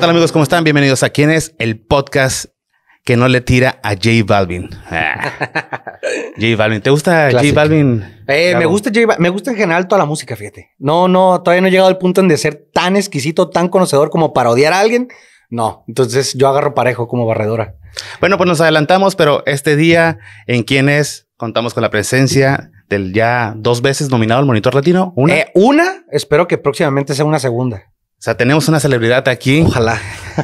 tal amigos? ¿Cómo están? Bienvenidos a ¿Quién es? El podcast que no le tira a J Balvin. Ah. J Balvin. ¿Te gusta J Balvin? Eh, me gusta Me gusta en general toda la música, fíjate. No, no, todavía no he llegado al punto en de ser tan exquisito, tan conocedor como para odiar a alguien. No, entonces yo agarro parejo como barredora. Bueno, pues nos adelantamos, pero este día en quién es, contamos con la presencia del ya dos veces nominado al Monitor Latino. una, eh, espero que próximamente sea una segunda. O sea, tenemos una celebridad aquí. Ojalá.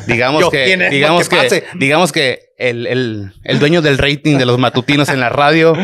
Digamos que, digamos que, digamos que el, dueño del rating de los matutinos en la radio.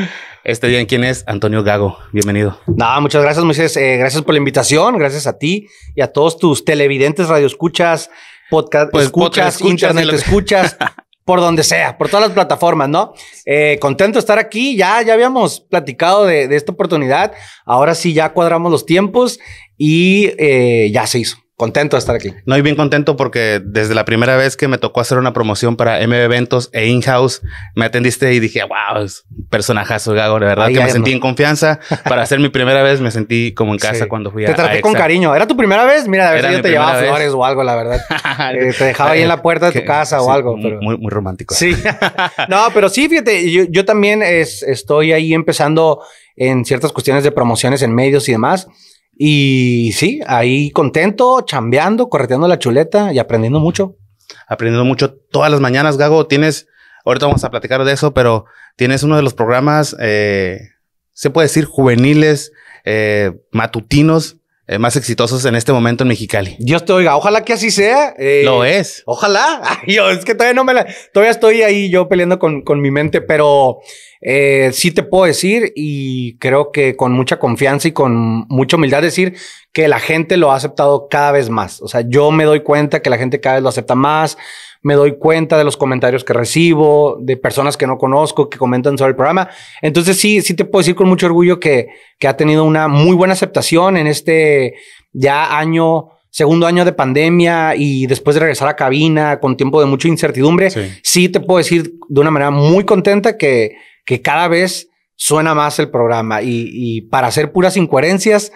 Este día, ¿quién es? Antonio Gago. Bienvenido. Nada, no, muchas gracias, Moisés. Eh, gracias por la invitación. Gracias a ti y a todos tus televidentes, radioescuchas, podcast, pues, escuchas, podcast escuchas, internet escuchas, por donde sea, por todas las plataformas, ¿no? Eh, contento de estar aquí, ya, ya habíamos platicado de, de, esta oportunidad, ahora sí ya cuadramos los tiempos y eh, ya se hizo contento de estar aquí. No, y bien contento porque desde la primera vez que me tocó hacer una promoción para MB Eventos e In-House, me atendiste y dije, wow, es un personajazo, Gago, de verdad que me sentí en confianza. para hacer mi primera vez me sentí como en casa cuando fui a Te traté con cariño. ¿Era tu primera vez? Mira, a ver yo te llevaba flores o algo, la verdad. Ah, eh, te dejaba ahí en la puerta de tu casa o algo. Muy, muy romántico. Sí. no, pero sí, fíjate, yo, también estoy ahí empezando en ciertas cuestiones de promociones en medios y demás. Y sí, ahí contento, chambeando, correteando la chuleta y aprendiendo mucho. Aprendiendo mucho todas las mañanas, Gago. Tienes, ahorita vamos a platicar de eso, pero tienes uno de los programas, eh, se puede decir, juveniles, eh, matutinos, eh, más exitosos en este momento en Mexicali. Dios te oiga, ojalá que así sea. Eh, lo es. Ojalá. yo, es que todavía no me la, todavía estoy ahí yo peleando con, mi mente, pero eh, sí te puedo decir y creo que con mucha confianza y con mucha humildad decir que la gente lo ha aceptado cada vez más. O sea, yo me doy cuenta que la gente cada vez lo acepta más me doy cuenta de los comentarios que recibo, de personas que no conozco, que comentan sobre el programa. Entonces sí, sí te puedo decir con mucho orgullo que, que ha tenido una muy buena aceptación en este ya año segundo año de pandemia y después de regresar a cabina con tiempo de mucha incertidumbre, sí, te puedo decir de una manera muy contenta que, que cada vez suena más el programa y, y para hacer puras incoherencias,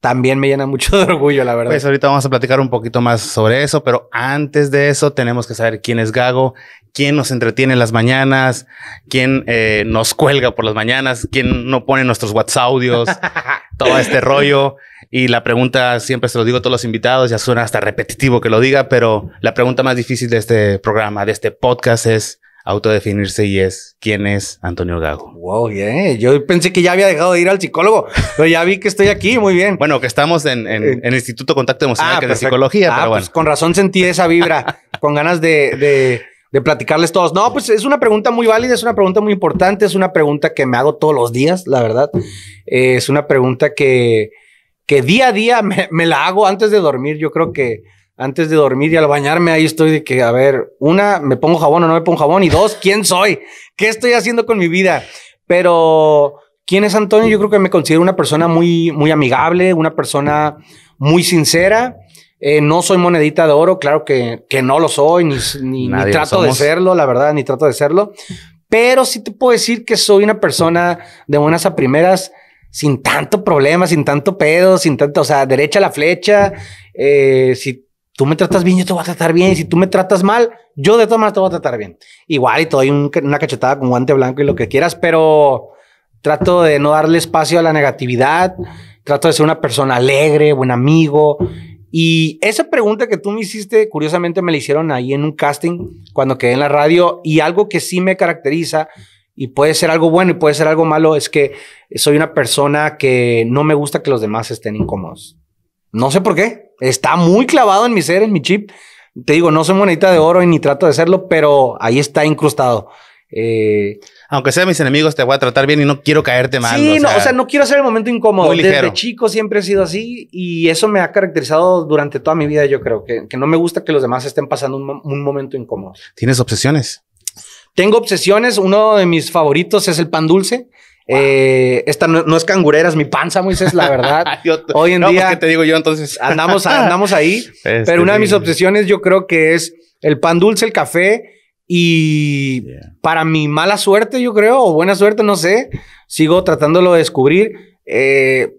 también me llena mucho de orgullo, la verdad. Pues ahorita vamos a platicar un poquito más sobre eso, pero antes de eso tenemos que saber quién es Gago, quién nos entretiene en las mañanas, quién eh, nos cuelga por las mañanas, quién no pone nuestros WhatsApp audios, todo este rollo. Y la pregunta, siempre se lo digo a todos los invitados, ya suena hasta repetitivo que lo diga, pero la pregunta más difícil de este programa, de este podcast es, autodefinirse y es quién es Antonio Gago. Wow, bien. Yo pensé que ya había dejado de ir al psicólogo, pero ya vi que estoy aquí, muy bien. Bueno, que estamos en, eh, el Instituto Contacto Emocional ah, de Psicología, ah, pero Pues con razón sentí esa vibra, con ganas de, platicarles todos. No, pues es una pregunta muy válida, es una pregunta muy importante, es una pregunta que me hago todos los días, la verdad. Eh, es una pregunta que, que día a día me la hago antes de dormir. Yo creo que antes de dormir y al bañarme ahí estoy de que, a ver, una, me pongo jabón o no me pongo jabón, y dos, ¿quién soy? ¿Qué estoy haciendo con mi vida? Pero, ¿quién es Antonio? Yo creo que me considero una persona muy, muy amigable, una persona muy sincera. Eh, no soy monedita de oro, claro que, que no lo soy, ni, ni, trato de serlo, la verdad, ni trato de serlo. Pero sí te puedo decir que soy una persona de buenas a primeras, sin tanto problema, sin tanto pedo, sin tanto, o sea, derecha a la flecha. Eh, si tú me tratas bien, yo te voy a tratar bien. Y si tú me tratas mal, yo de todas maneras te voy a tratar bien. Igual y te doy una cachetada con guante blanco y lo que quieras, pero trato de no darle espacio a la negatividad. Trato de ser una persona alegre, buen amigo. Y esa pregunta que tú me hiciste, curiosamente me la hicieron ahí en un casting cuando quedé en la radio y algo que sí me caracteriza y puede ser algo bueno y puede ser algo malo es que soy una persona que no me gusta que los demás estén incómodos. No sé por qué. Está muy clavado en mi ser, en mi chip. Te digo, no soy monedita de oro y ni trato de serlo, pero ahí está incrustado. Eh, Aunque sean mis enemigos, te voy a tratar bien y no quiero caerte mal. Sí, no, o sea, no quiero hacer el momento incómodo. Desde chico siempre he sido así y eso me ha caracterizado durante toda mi vida, yo creo, que, no me gusta que los demás estén pasando un, un momento incómodo. ¿Tienes obsesiones? Tengo obsesiones. Uno de mis favoritos es el pan dulce. Eh, esta no, es cangurera, es mi panza, Moisés, la verdad. Hoy en pues, día. te digo yo entonces? andamos, andamos ahí. Este, pero una de mis obsesiones yo creo que es el pan dulce, el café. Y para mi mala suerte, yo creo, o buena suerte, no sé, sigo tratándolo de descubrir. Eh,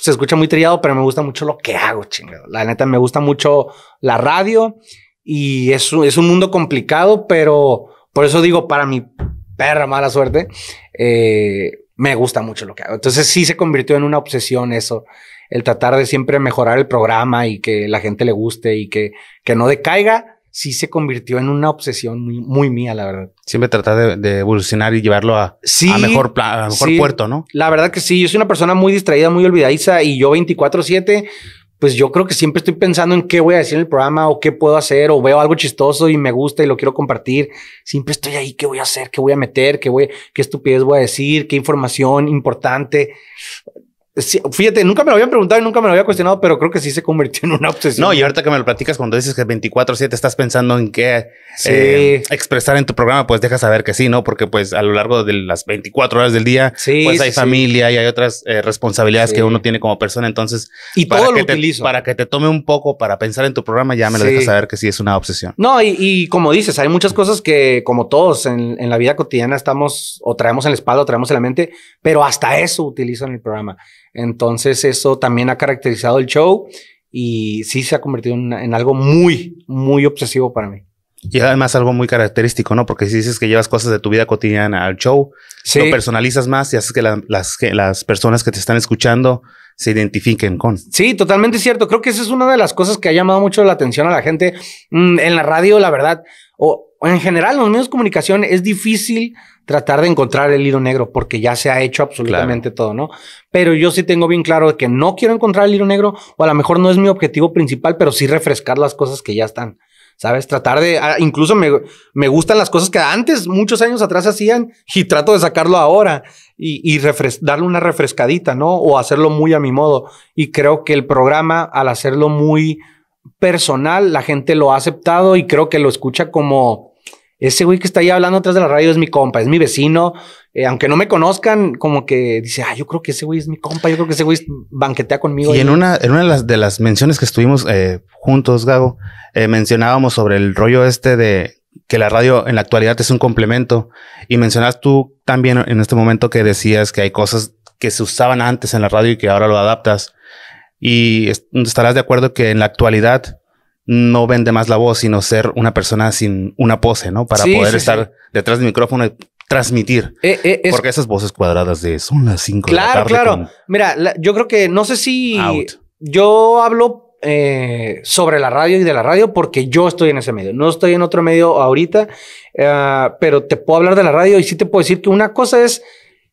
se escucha muy trillado, pero me gusta mucho lo que hago, chingado. La neta, me gusta mucho la radio y es, es un mundo complicado, pero por eso digo, para mi perra mala suerte, eh, me gusta mucho lo que hago. Entonces sí se convirtió en una obsesión eso, el tratar de siempre mejorar el programa y que la gente le guste y que, que no decaiga, sí se convirtió en una obsesión muy, muy mía, la verdad. Siempre tratar de, evolucionar y llevarlo a, mejor, puerto, ¿no? La verdad que sí, yo soy una persona muy distraída, muy olvidadiza y yo 24/7 pues yo creo que siempre estoy pensando en qué voy a decir en el programa o qué puedo hacer o veo algo chistoso y me gusta y lo quiero compartir. Siempre estoy ahí, qué voy a hacer, qué voy a meter, qué voy, qué estupidez voy a decir, qué información importante. Fíjate, nunca me lo habían preguntado y nunca me lo había cuestionado, pero creo que sí se convirtió en una obsesión. No, y ahorita que me lo platicas, cuando dices que 24-7 estás pensando en qué eh, expresar en tu programa, pues deja saber que sí, ¿no? Porque pues a lo largo de las 24 horas del día, pues hay familia y hay otras eh, responsabilidades que uno tiene como persona, entonces... Y para todo que lo Para que te tome un poco para pensar en tu programa, ya me lo dejas saber que sí es una obsesión. No, y, como dices, hay muchas cosas que como todos en la vida cotidiana estamos o traemos en la espalda o traemos en la mente, pero hasta eso utilizo en el programa. Entonces eso también ha caracterizado el show y sí se ha convertido en, algo muy, muy obsesivo para mí. Y además algo muy característico, ¿no? Porque si dices que llevas cosas de tu vida cotidiana al show, lo personalizas más y haces que las, que las personas que te están escuchando se identifiquen con. Sí, totalmente cierto. Creo que esa es una de las cosas que ha llamado mucho la atención a la gente mm, en la radio, la verdad, o, en general en los medios de comunicación es difícil tratar de encontrar el hilo negro porque ya se ha hecho absolutamente todo, ¿no? Pero yo sí tengo bien claro que no quiero encontrar el hilo negro o a lo mejor no es mi objetivo principal, pero sí refrescar las cosas que ya están. ¿Sabes? Tratar de, ah, incluso me, me, gustan las cosas que antes, muchos años atrás hacían y trato de sacarlo ahora y, y darle una refrescadita, ¿no? O hacerlo muy a mi modo. Y creo que el programa, al hacerlo muy personal, la gente lo ha aceptado y creo que lo escucha como, ese güey que está ahí hablando atrás de la radio es mi compa, es mi vecino. Eh, aunque no me conozcan, como que dice, ah, yo creo que ese güey es mi compa, yo creo que ese güey banquetea conmigo. Y en una, en una de, las, de las menciones que estuvimos eh, juntos, Gago, eh, mencionábamos sobre el rollo este de que la radio en la actualidad es un complemento. Y mencionas tú también en este momento que decías que hay cosas que se usaban antes en la radio y que ahora lo adaptas. Y estarás de acuerdo que en la actualidad no vende más la voz, sino ser una persona sin una pose, ¿no? Para poder estar detrás del micrófono y transmitir. Eh, eh, porque esas voces cuadradas de son las cinco claro, Claro, Mira, yo creo que no sé si yo hablo eh, sobre la radio y de la radio porque yo estoy en ese medio. No estoy en otro medio ahorita, pero te puedo hablar de la radio y sí te puedo decir que una cosa es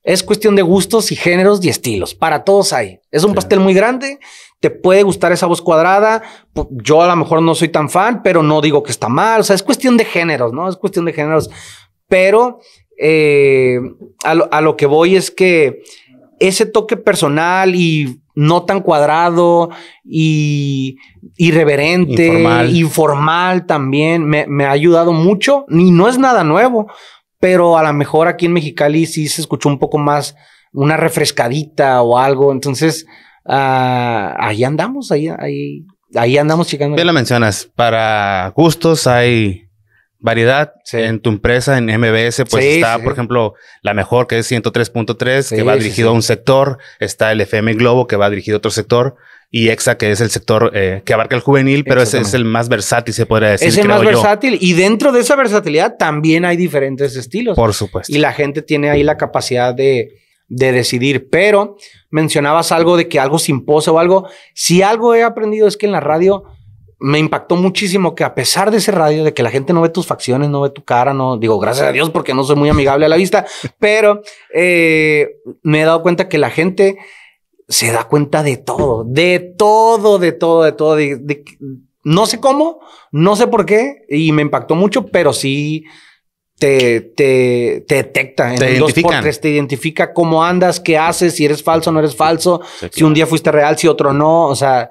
es cuestión de gustos y géneros y estilos. Para todos hay. Es un pastel muy grande. Te puede gustar esa voz cuadrada. Yo a lo mejor no soy tan fan, pero no digo que está mal. O sea, es cuestión de géneros, ¿no? Es cuestión de géneros. Pero eh, a, lo, que voy es que ese toque personal y no tan cuadrado y irreverente, informal, informal también, me, me ha ayudado mucho y no es nada nuevo pero a lo mejor aquí en Mexicali sí se escuchó un poco más una refrescadita o algo. Entonces, ah, ahí andamos, ahí, ahí, ahí andamos chicando. Bien lo mencionas, para gustos hay variedad en tu empresa, en MBS, pues está, por ejemplo, la mejor que es 103.3, que va dirigido a un sector, está el FM Globo, que va dirigido a otro sector y EXA, que es el sector eh, que abarca el juvenil, pero ese es el más versátil, se podría decir. Es el más versátil y dentro de esa versatilidad también hay diferentes estilos. Por supuesto. Y la gente tiene ahí la capacidad de, decidir, pero mencionabas algo de que algo se impose o algo. Si algo he aprendido es que en la radio me impactó muchísimo que a pesar de ese radio, de que la gente no ve tus facciones, no ve tu cara, no digo gracias a Dios porque no soy muy amigable a la vista, pero eh, me he dado cuenta que la gente se da cuenta de todo, de todo, de todo, de todo. De, no sé cómo, no sé por qué, y me impactó mucho, pero sí te, te, te detecta. te, te identifica cómo andas, qué haces, si eres falso, o no eres falso, si un día fuiste real, si otro no. O sea,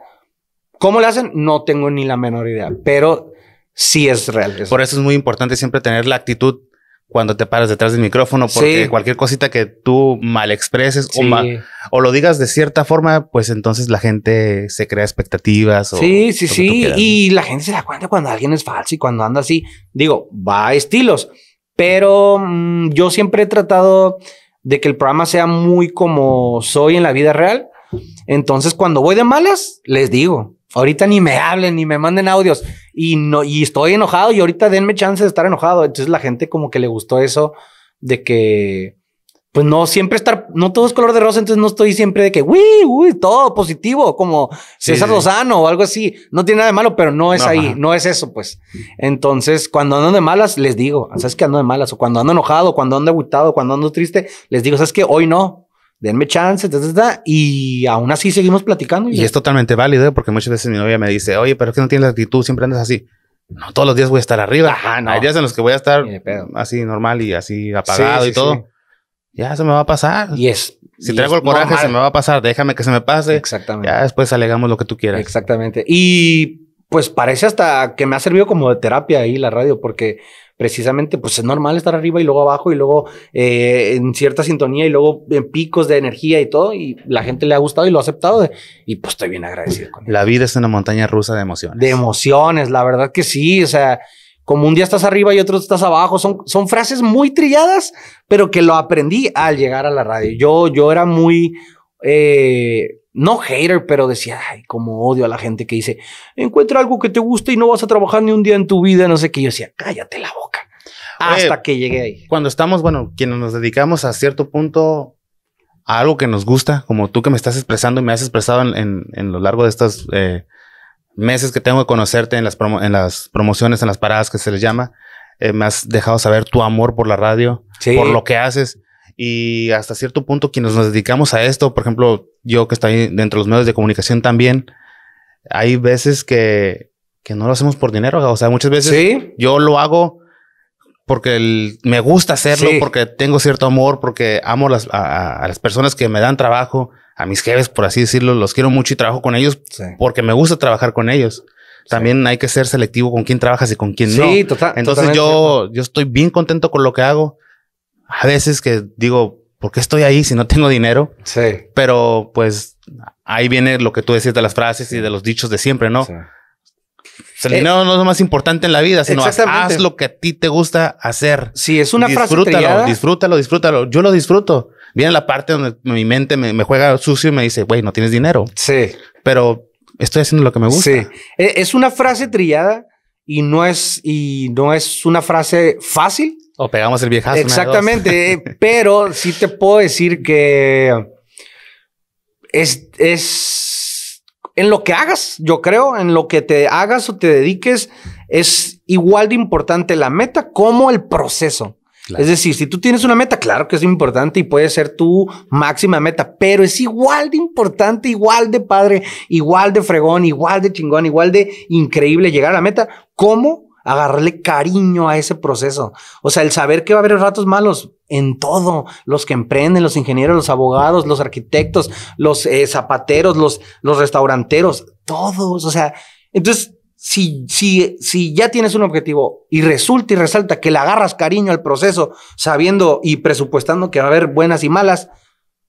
¿cómo le hacen? No tengo ni la menor idea, pero sí es real. Por eso es muy importante siempre tener la actitud cuando te paras detrás del micrófono, porque cualquier cosita que tú mal expreses o, mal, o, lo digas de cierta forma, pues entonces la gente se crea expectativas. sí, sí, sí. y la gente se da cuenta cuando alguien es falso y cuando anda así. Digo, va a estilos, pero mm, yo siempre he tratado de que el programa sea muy como soy en la vida real. Entonces, cuando voy de malas, les digo, ahorita ni me hablen, ni me manden audios y no, y estoy enojado y ahorita denme chance de estar enojado. Entonces la gente como que le gustó eso de que, pues no siempre estar, no todo es color de rosa, entonces no estoy siempre de que, uy, uy, todo positivo, como César Lozano o algo así. No tiene nada de malo, pero no es ahí, no es eso, pues. Entonces, cuando ando de malas, les digo, ¿sabes que ando de malas? O cuando ando enojado, cuando ando aguitado, cuando ando triste, les digo, ¿sabes que Hoy no, denme chance, y aún así seguimos platicando. Y, es totalmente válido, ¿eh? porque muchas veces mi novia me dice, oye, pero es que no tienes la actitud, siempre andas así. No todos los días voy a estar arriba. Hay días en los que voy a estar así normal y así apagado y todo. Ya se me va a pasar. Y es. Si traigo el coraje, se me va a pasar. Déjame que se me pase. Exactamente. Ya después alegamos lo que tú quieras. Exactamente. Y pues parece hasta que me ha servido como de terapia ahí la radio, porque precisamente pues es normal estar arriba y luego abajo y luego eh, en cierta sintonía y luego en picos de energía y todo y la gente le ha gustado y lo ha aceptado y pues estoy bien agradecido con La vida es una montaña rusa de emociones. De emociones, la verdad que sí, o sea, como un día estás arriba y otro estás abajo, son, son frases muy trilladas, pero que lo aprendí al llegar a la radio. Yo, yo era muy eh, no hater, pero decía, como odio a la gente que dice, encuentra algo que te guste y no vas a trabajar ni un día en tu vida, no sé qué. Yo decía, cállate la boca. Hasta que llegué ahí. Cuando estamos, bueno, quienes nos dedicamos a cierto punto a algo que nos gusta, como tú que me estás expresando y me has expresado en, lo largo de estos eh, meses que tengo de conocerte en las, en las promociones, en las paradas que se les llama, eh, me has dejado saber tu amor por la radio, por lo que haces. Y hasta cierto punto quienes nos dedicamos a esto, por ejemplo, yo que estoy dentro de los medios de comunicación también, hay veces que, que no lo hacemos por dinero. O sea, muchas veces yo lo hago porque me gusta hacerlo, porque tengo cierto amor, porque amo las, a, las personas que me dan trabajo, a mis jefes, por así decirlo, los quiero mucho y trabajo con ellos porque me gusta trabajar con ellos. También hay que ser selectivo con quién trabajas y con quién no. Sí, total. Entonces yo, yo estoy bien contento con lo que hago a veces que digo, ¿por qué estoy ahí si no tengo dinero? Sí. Pero pues ahí viene lo que tú decías de las frases y de los dichos de siempre, ¿no? Sí. el dinero eh, no es lo más importante en la vida, sino haz lo que a ti te gusta hacer. Sí, es una frase trillada. Disfrútalo, disfrútalo. Yo lo disfruto. Viene la parte donde mi mente me, me juega sucio y me dice, güey, no tienes dinero. Sí. Pero estoy haciendo lo que me gusta. Sí. E, es una frase trillada y no es, y no es una frase fácil, o pegamos el viejazo. Exactamente, pero sí te puedo decir que es, en lo que hagas, yo creo, en lo que te hagas o te dediques, es igual de importante la meta como el proceso. Es decir, si tú tienes una meta, claro que es importante y puede ser tu máxima meta, pero es igual de importante, igual de padre, igual de fregón, igual de chingón, igual de increíble llegar a la meta, como agarrarle cariño a ese proceso. O sea, el saber que va a haber ratos malos en todo, los que emprenden, los ingenieros, los abogados, los arquitectos, los eh, zapateros, los, los restauranteros, todos. O sea, entonces, si, si, si ya tienes un objetivo y resulta y resalta que le agarras cariño al proceso, sabiendo y presupuestando que va a haber buenas y malas,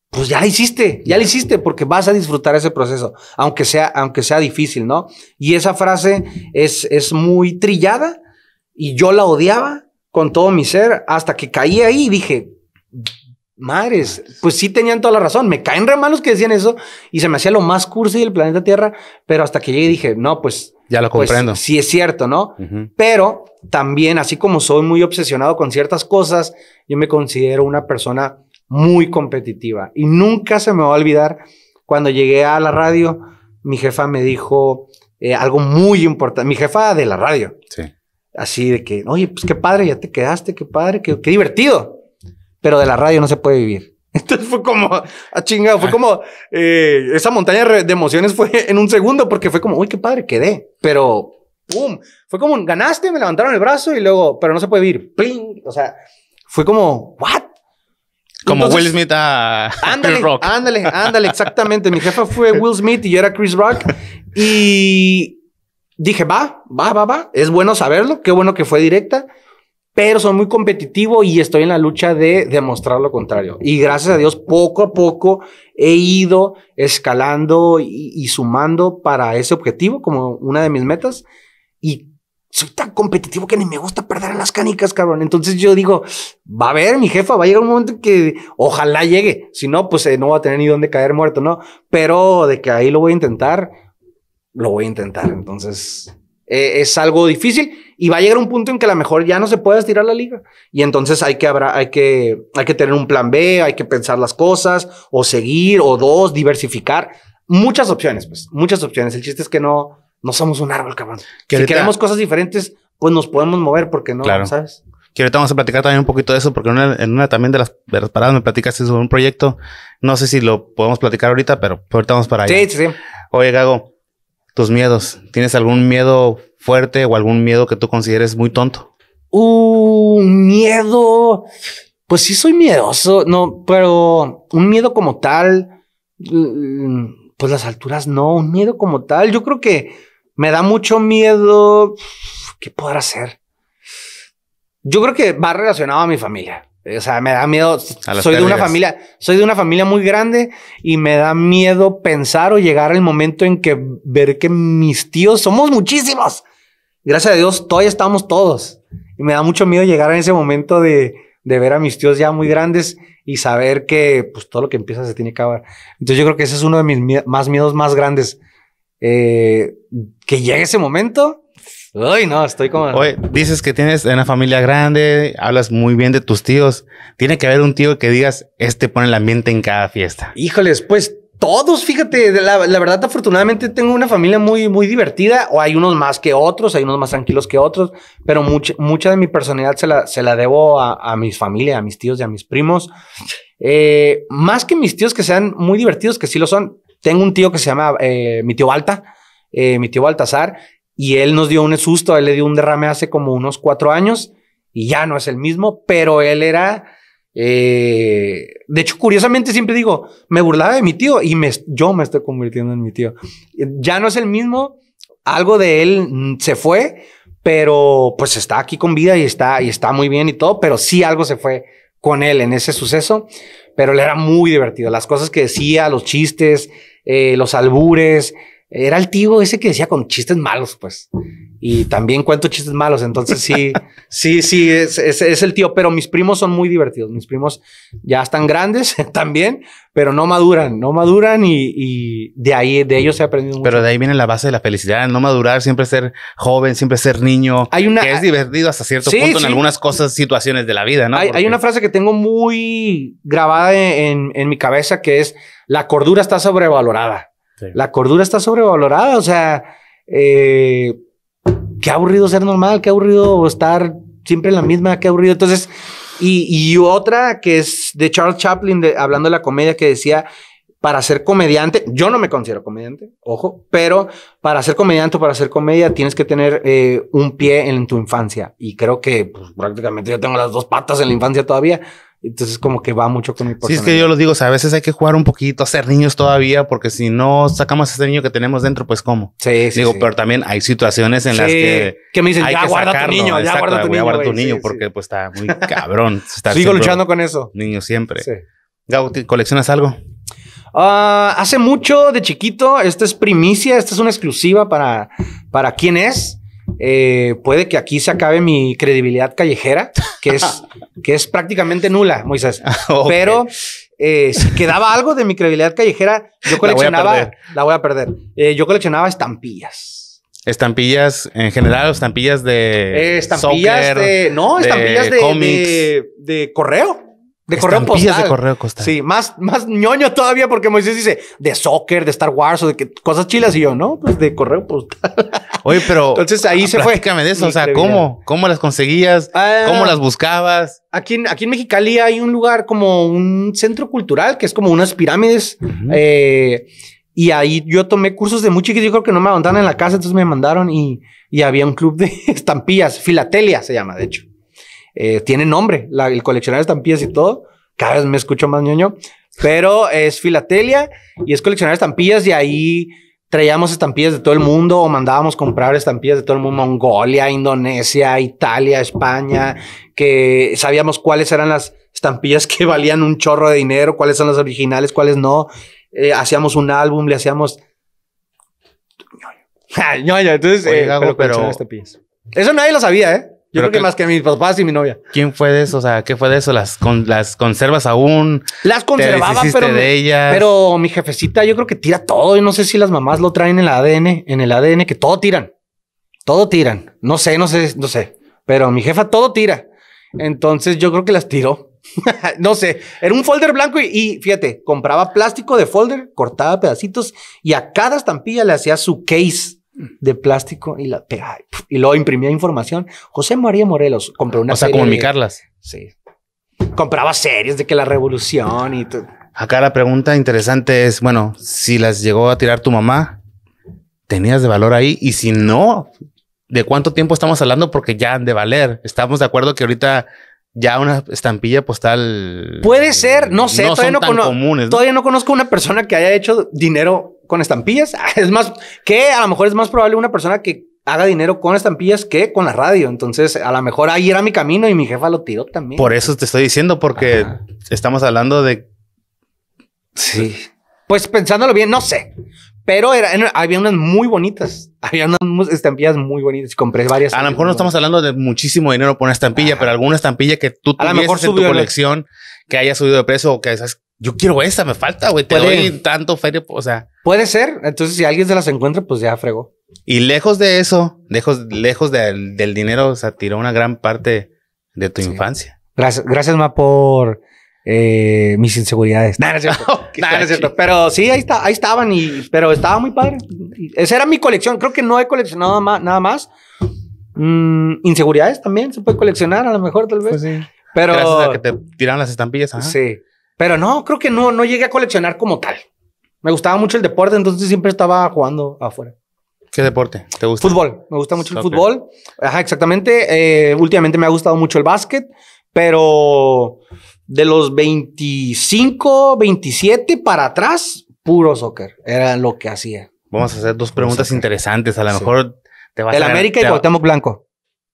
pues ya la hiciste, ya la hiciste, porque vas a disfrutar ese proceso, aunque sea, aunque sea difícil, ¿no? Y esa frase es, es muy trillada y yo la odiaba con todo mi ser hasta que caí ahí y dije, madres, pues sí tenían toda la razón, me caen re malos que decían eso y se me hacía lo más cursi del planeta Tierra, pero hasta que llegué y dije, no, pues... Ya lo pues comprendo. sí es cierto, ¿no? Pero también, así como soy muy obsesionado con ciertas cosas, yo me considero una persona muy competitiva. Y nunca se me va a olvidar cuando llegué a la radio, mi jefa me dijo eh, algo muy importante. Mi jefa de la radio. Sí. Así de que, oye, pues qué padre, ya te quedaste, qué padre, qué, qué divertido. Pero de la radio no se puede vivir. Entonces fue como, a ah, chingado, fue ah. como, eh, esa montaña de emociones fue en un segundo porque fue como, uy, qué padre, quedé. Pero, ¡pum! Fue como, ganaste, me levantaron el brazo y luego, pero no se puede vivir. ¡Pling! O sea, fue como, ¿what? Como Will Smith a Chris Rock. Ándale, ándale, exactamente. Mi jefa fue Will Smith y yo era Chris Rock. Y dije, va, va, va, va. Es bueno saberlo. Qué bueno que fue directa. Pero soy muy competitivo y estoy en la lucha de demostrar lo contrario. Y gracias a Dios, poco a poco he ido escalando y, y sumando para ese objetivo como una de mis metas. Y soy tan competitivo que ni me gusta perder a las canicas, cabrón. Entonces yo digo, va a ver, mi jefa, va a llegar un momento que ojalá llegue. Si no, pues eh, no va a tener ni dónde caer muerto, ¿no? Pero de que ahí lo voy a intentar, lo voy a intentar. Entonces e, es algo difícil y va a llegar un punto en que a lo mejor ya no se puede estirar la liga. Y entonces hay que, habrá, hay que, hay que tener un plan B, hay que pensar las cosas o seguir o dos, diversificar. Muchas opciones, pues, muchas opciones. El chiste es que no no somos un árbol, cabrón. si queremos cosas diferentes, pues nos podemos mover porque no, claro. ¿sabes? Que ahorita vamos a platicar también un poquito de eso, porque en una también de las, paradas me platicaste sobre un proyecto. No sé si lo podemos platicar ahorita, pero ahorita vamos para allá. Sí, sí, Oye, Gago, tus miedos. ¿Tienes algún miedo fuerte o algún miedo que tú consideres muy tonto? Uh, miedo. Pues sí, soy miedoso, no, pero un miedo como tal. Mm, pues las alturas no, un miedo como tal. Yo creo que me da mucho miedo. ¿Qué podrá hacer? Yo creo que va relacionado a mi familia. O sea, me da miedo. Soy de una familia, soy de una familia muy grande y me da miedo pensar o llegar al momento en que ver que mis tíos somos muchísimos. Gracias a Dios, todavía estamos todos. Y me da mucho miedo llegar a ese momento de, de ver a mis tíos ya muy grandes y saber que pues todo lo que empieza se tiene que acabar. Entonces yo creo que ese es uno de mis más miedos más grandes. Eh, que llegue ese momento. Ay, no, estoy como... Oye, dices que tienes una familia grande, hablas muy bien de tus tíos. Tiene que haber un tío que digas, este pone el ambiente en cada fiesta. Híjoles, pues todos, fíjate, la, la, verdad, afortunadamente tengo una familia muy, muy divertida. O hay unos más que otros, hay unos más tranquilos que otros, pero mucha, de mi personalidad se la, se la debo a, mis familias, a mis tíos y a mis primos. Eh, más que mis tíos que sean muy divertidos, que sí lo son. Tengo un tío que se llama eh, mi tío Balta, eh, mi tío Baltasar, y él nos dio un susto. Él le dio un derrame hace como unos cuatro años y ya no es el mismo, pero él era eh, de hecho, curiosamente siempre digo, me burlaba de mi tío y me, yo me estoy convirtiendo en mi tío. Ya no es el mismo, algo de él mm, se fue, pero pues está aquí con vida y está, y está muy bien y todo, pero sí algo se fue con él en ese suceso, pero le era muy divertido. Las cosas que decía, los chistes, eh, los albures, era el tío ese que decía con chistes malos, pues y también cuento chistes malos, entonces sí, sí, sí, es, es, el tío, pero mis primos son muy divertidos, mis primos ya están grandes también, pero no maduran, no maduran y, de ahí, de ellos he aprendido mucho. Pero de ahí viene la base de la felicidad, no madurar, siempre ser joven, siempre ser niño, hay una, que es divertido hasta cierto punto en algunas cosas, situaciones de la vida, ¿no? Hay, una frase que tengo muy grabada en, en, mi cabeza que es, la cordura está sobrevalorada, la cordura está sobrevalorada, o sea... Eh, qué aburrido ser normal, qué aburrido estar siempre en la misma, qué aburrido. Entonces, y, otra que es de Charles Chaplin, hablando de la comedia, que decía, para ser comediante, yo no me considero comediante, ojo, pero para ser comediante o para ser comedia tienes que tener eh, un pie en tu infancia. Y creo que pues, prácticamente yo tengo las dos patas en la infancia todavía. Entonces, como que va mucho con mi personalidad. Sí, es que yo lo digo, a veces hay que jugar un poquito, hacer niños todavía, porque si no sacamos a ese niño que tenemos dentro, pues cómo. Sí, sí. Digo, pero también hay situaciones en las que. Que me dicen, ya guarda tu niño, ya guarda tu niño. tu niño, porque pues está muy cabrón. Sigo luchando con eso. Niño siempre. Sí. ¿coleccionas algo? Ah, hace mucho de chiquito, esta es primicia, esta es una exclusiva para, para quién es. Eh, puede que aquí se acabe mi credibilidad callejera, que es, que es prácticamente nula, Moisés. Ah, Pero eh, si quedaba algo de mi credibilidad callejera, yo coleccionaba, la voy a perder, eh, yo coleccionaba estampillas. Estampillas en general, estampillas de. estampillas de. No, estampillas de correo. De correo postal. de correo postal. Sí, más, más ñoño todavía porque Moisés dice de soccer, de Star Wars o de cosas chilas y yo, ¿no? Pues de correo postal. Oye, pero... Entonces ahí se fue. de eso, o sea, ¿cómo? ¿Cómo las conseguías? Ah, ¿Cómo las buscabas? Aquí en, aquí en Mexicali hay un lugar como un centro cultural que es como unas pirámides. Eh, y ahí yo tomé cursos de muy chiquito. Yo creo que no me aguantaban en la casa, entonces me mandaron y, y había un club de estampillas, filatelia se llama, de hecho. Eh, tiene nombre, la, el coleccionar estampillas y todo. Cada vez me escucho más ñoño, pero es filatelia y es coleccionar estampillas y ahí traíamos estampillas de todo el mundo o mandábamos comprar estampillas de todo el mundo, Mongolia, Indonesia, Italia, España, que sabíamos cuáles eran las estampillas que valían un chorro de dinero, cuáles son las originales, cuáles no. Eh, hacíamos un álbum, le hacíamos... Ñoño, entonces... Eh, Eso nadie lo sabía, ¿eh? Yo creo que, más que mis papás y mi novia. ¿Quién fue de eso? O sea, ¿qué fue de eso? ¿Las, las conservas aún? Las conservaba, pero, pero mi jefecita yo creo que tira todo y no sé si las mamás lo traen en el ADN, en el ADN, que todo tiran. Todo tiran. No sé, no sé, no sé. Pero mi jefa todo tira. Entonces yo creo que las tiró. no sé, era un folder blanco y, y, fíjate, compraba plástico de folder, cortaba pedacitos y a cada estampilla le hacía su case de plástico y la y luego imprimía información. José María Morelos compró una. O sea, comunicarlas. sí. Compraba series de que la revolución y todo. Acá la pregunta interesante es, bueno, si las llegó a tirar tu mamá, ¿tenías de valor ahí? Y si no, ¿de cuánto tiempo estamos hablando? Porque ya han de valer. Estamos de acuerdo que ahorita ya una estampilla postal. Puede ser, no sé, todavía, no todavía no conozco una persona que haya hecho dinero con estampillas. Es más que a lo mejor es más probable una persona que haga dinero con estampillas que con la radio. Entonces, a lo mejor ahí era mi camino y mi jefa lo tiró también. Por eso te estoy diciendo, porque estamos hablando de. Sí. Pues pensándolo bien, no sé. Pero era, había unas muy bonitas. Había unas estampillas muy bonitas. Compré varias. A lo mejor no estamos hablando de muchísimo dinero por una estampilla, pero alguna estampilla que tú tuvieses en tu colección, que haya subido de precio o que esas yo quiero esa, me falta, güey. Te doy tanto feria, o sea. Puede ser. Entonces, si alguien se las encuentra, pues ya fregó. Y lejos de eso, lejos, lejos del dinero, o sea, tiró una gran parte de tu infancia. Gracias, gracias, Ma, por eh, mis inseguridades. Nada, no es cierto. es cierto. Pero sí, ahí, está, ahí estaban, y, pero estaba muy padre. Esa era mi colección. Creo que no he coleccionado nada más. Mm, inseguridades también se puede coleccionar, a lo mejor, tal vez. Pues sí. Pero. Gracias a que te tiraron las estampillas. Ajá. Sí. Pero no, creo que no, no llegué a coleccionar como tal. Me gustaba mucho el deporte, entonces siempre estaba jugando afuera. ¿Qué deporte te gusta? Fútbol. Me gusta mucho el fútbol. Ajá, exactamente. Eh, últimamente me ha gustado mucho el básquet, pero de los 25, 27 para atrás, puro soccer. Era lo que hacía. Vamos a hacer dos preguntas interesantes. A lo mejor te vas el América y Cuauhtémoc Blanco.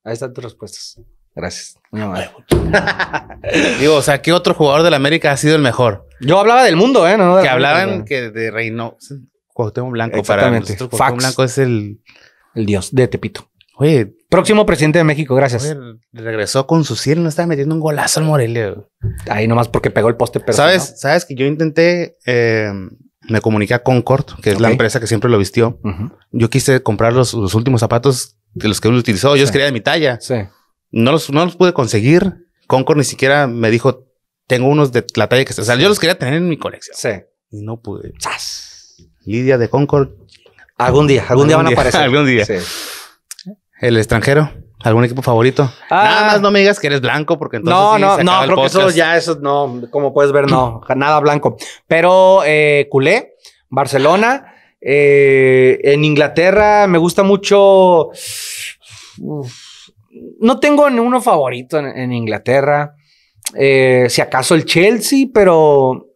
Ahí están tus respuestas. Gracias. Digo, o sea, ¿qué otro jugador de la América ha sido el mejor? Yo hablaba del mundo, ¿eh? que hablaban que de Reino. Cuauhtémoc Blanco Exactamente. para Cuauhtémoc Blanco es el... dios de Tepito. Oye... Próximo presidente de México, gracias. regresó con su cielo, no estaba metiendo un golazo al Morelia. Ahí nomás porque pegó el poste. Pero ¿Sabes? ¿Sabes que yo intenté... Eh, me comuniqué a Concord, que es la empresa que siempre lo vistió. Yo quise comprar los, últimos zapatos de los que él utilizó. Yo sí. de mi talla. Sí no los, pude conseguir. Concord ni siquiera me dijo, tengo unos de la talla que está. O sea, yo los quería tener en mi colección. Sí. Y no pude. Lidia de Concord. Algún día, algún, día van a aparecer. algún día. El extranjero. ¿Algún equipo favorito? Ah. Nada más no me digas que eres blanco, porque entonces. No, no, no, creo eso ya, eso no, como puedes ver, no, nada blanco. Pero eh, culé, Barcelona, eh, en Inglaterra me gusta mucho no tengo ninguno favorito en, Inglaterra. Eh, si acaso el Chelsea, pero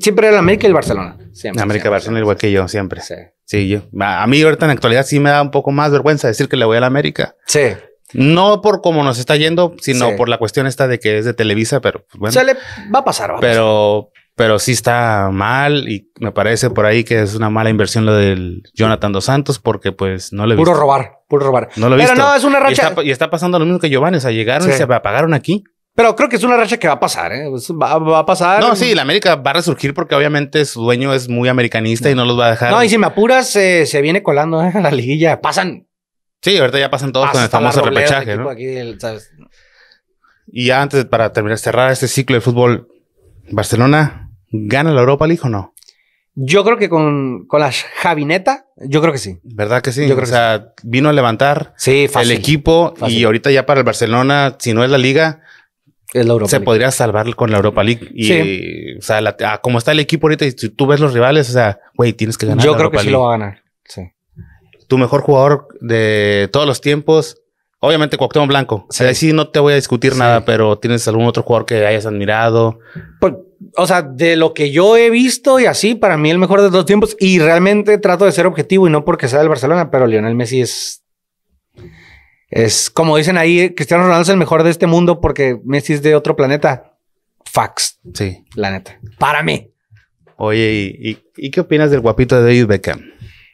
siempre era el América y el Barcelona. América y Barcelona, igual que yo, siempre. Sí. yo. A mí ahorita en la actualidad sí me da un poco más vergüenza decir que le voy al América. Sí. No por cómo nos está yendo, sino por la cuestión esta de que es de Televisa, pero pues, bueno. le va a pasar, va Pero pero sí está mal y me parece por ahí que es una mala inversión lo del Jonathan Dos Santos porque pues no le... Puro robar, puro robar. No lo he Pero no, es una racha... Y está, pasando lo mismo que Giovanni, o sea, llegaron y se apagaron aquí. Pero creo que es una racha que va a pasar, ¿eh? Pues, va, a pasar. No, sí, la América va a resurgir porque obviamente su dueño es muy americanista y no los va a dejar. No, y si me apuras, eh, se viene colando ¿eh? la liguilla. Pasan. Sí, ahorita ya pasan todos con el famoso repechaje, Y antes, para terminar, cerrar este ciclo de fútbol, Barcelona ¿Gana la Europa League o no? Yo creo que con, la Javineta, yo creo que sí. ¿Verdad que sí? Yo creo o sea, vino a levantar el equipo y ahorita ya para el Barcelona, si no es la liga, se podría salvar con la Europa League. Y, o sea, ah, como está el equipo ahorita, y si tú ves los rivales, o sea, güey, tienes que ganar. Yo creo que sí lo va a ganar. Sí. Tu mejor jugador de todos los tiempos, Obviamente Cuauhtémoc Blanco. Sí. O sea, sí no te voy a discutir nada, pero ¿tienes algún otro jugador que hayas admirado? Pues, o sea, de lo que yo he visto y así, para mí el mejor de los tiempos. Y realmente trato de ser objetivo y no porque sea del Barcelona, pero Lionel Messi es. Es como dicen ahí, Cristiano Ronaldo es el mejor de este mundo porque Messi es de otro planeta. Fax. Sí. La Para mí. Oye, ¿y, qué opinas del guapito de David Beckham?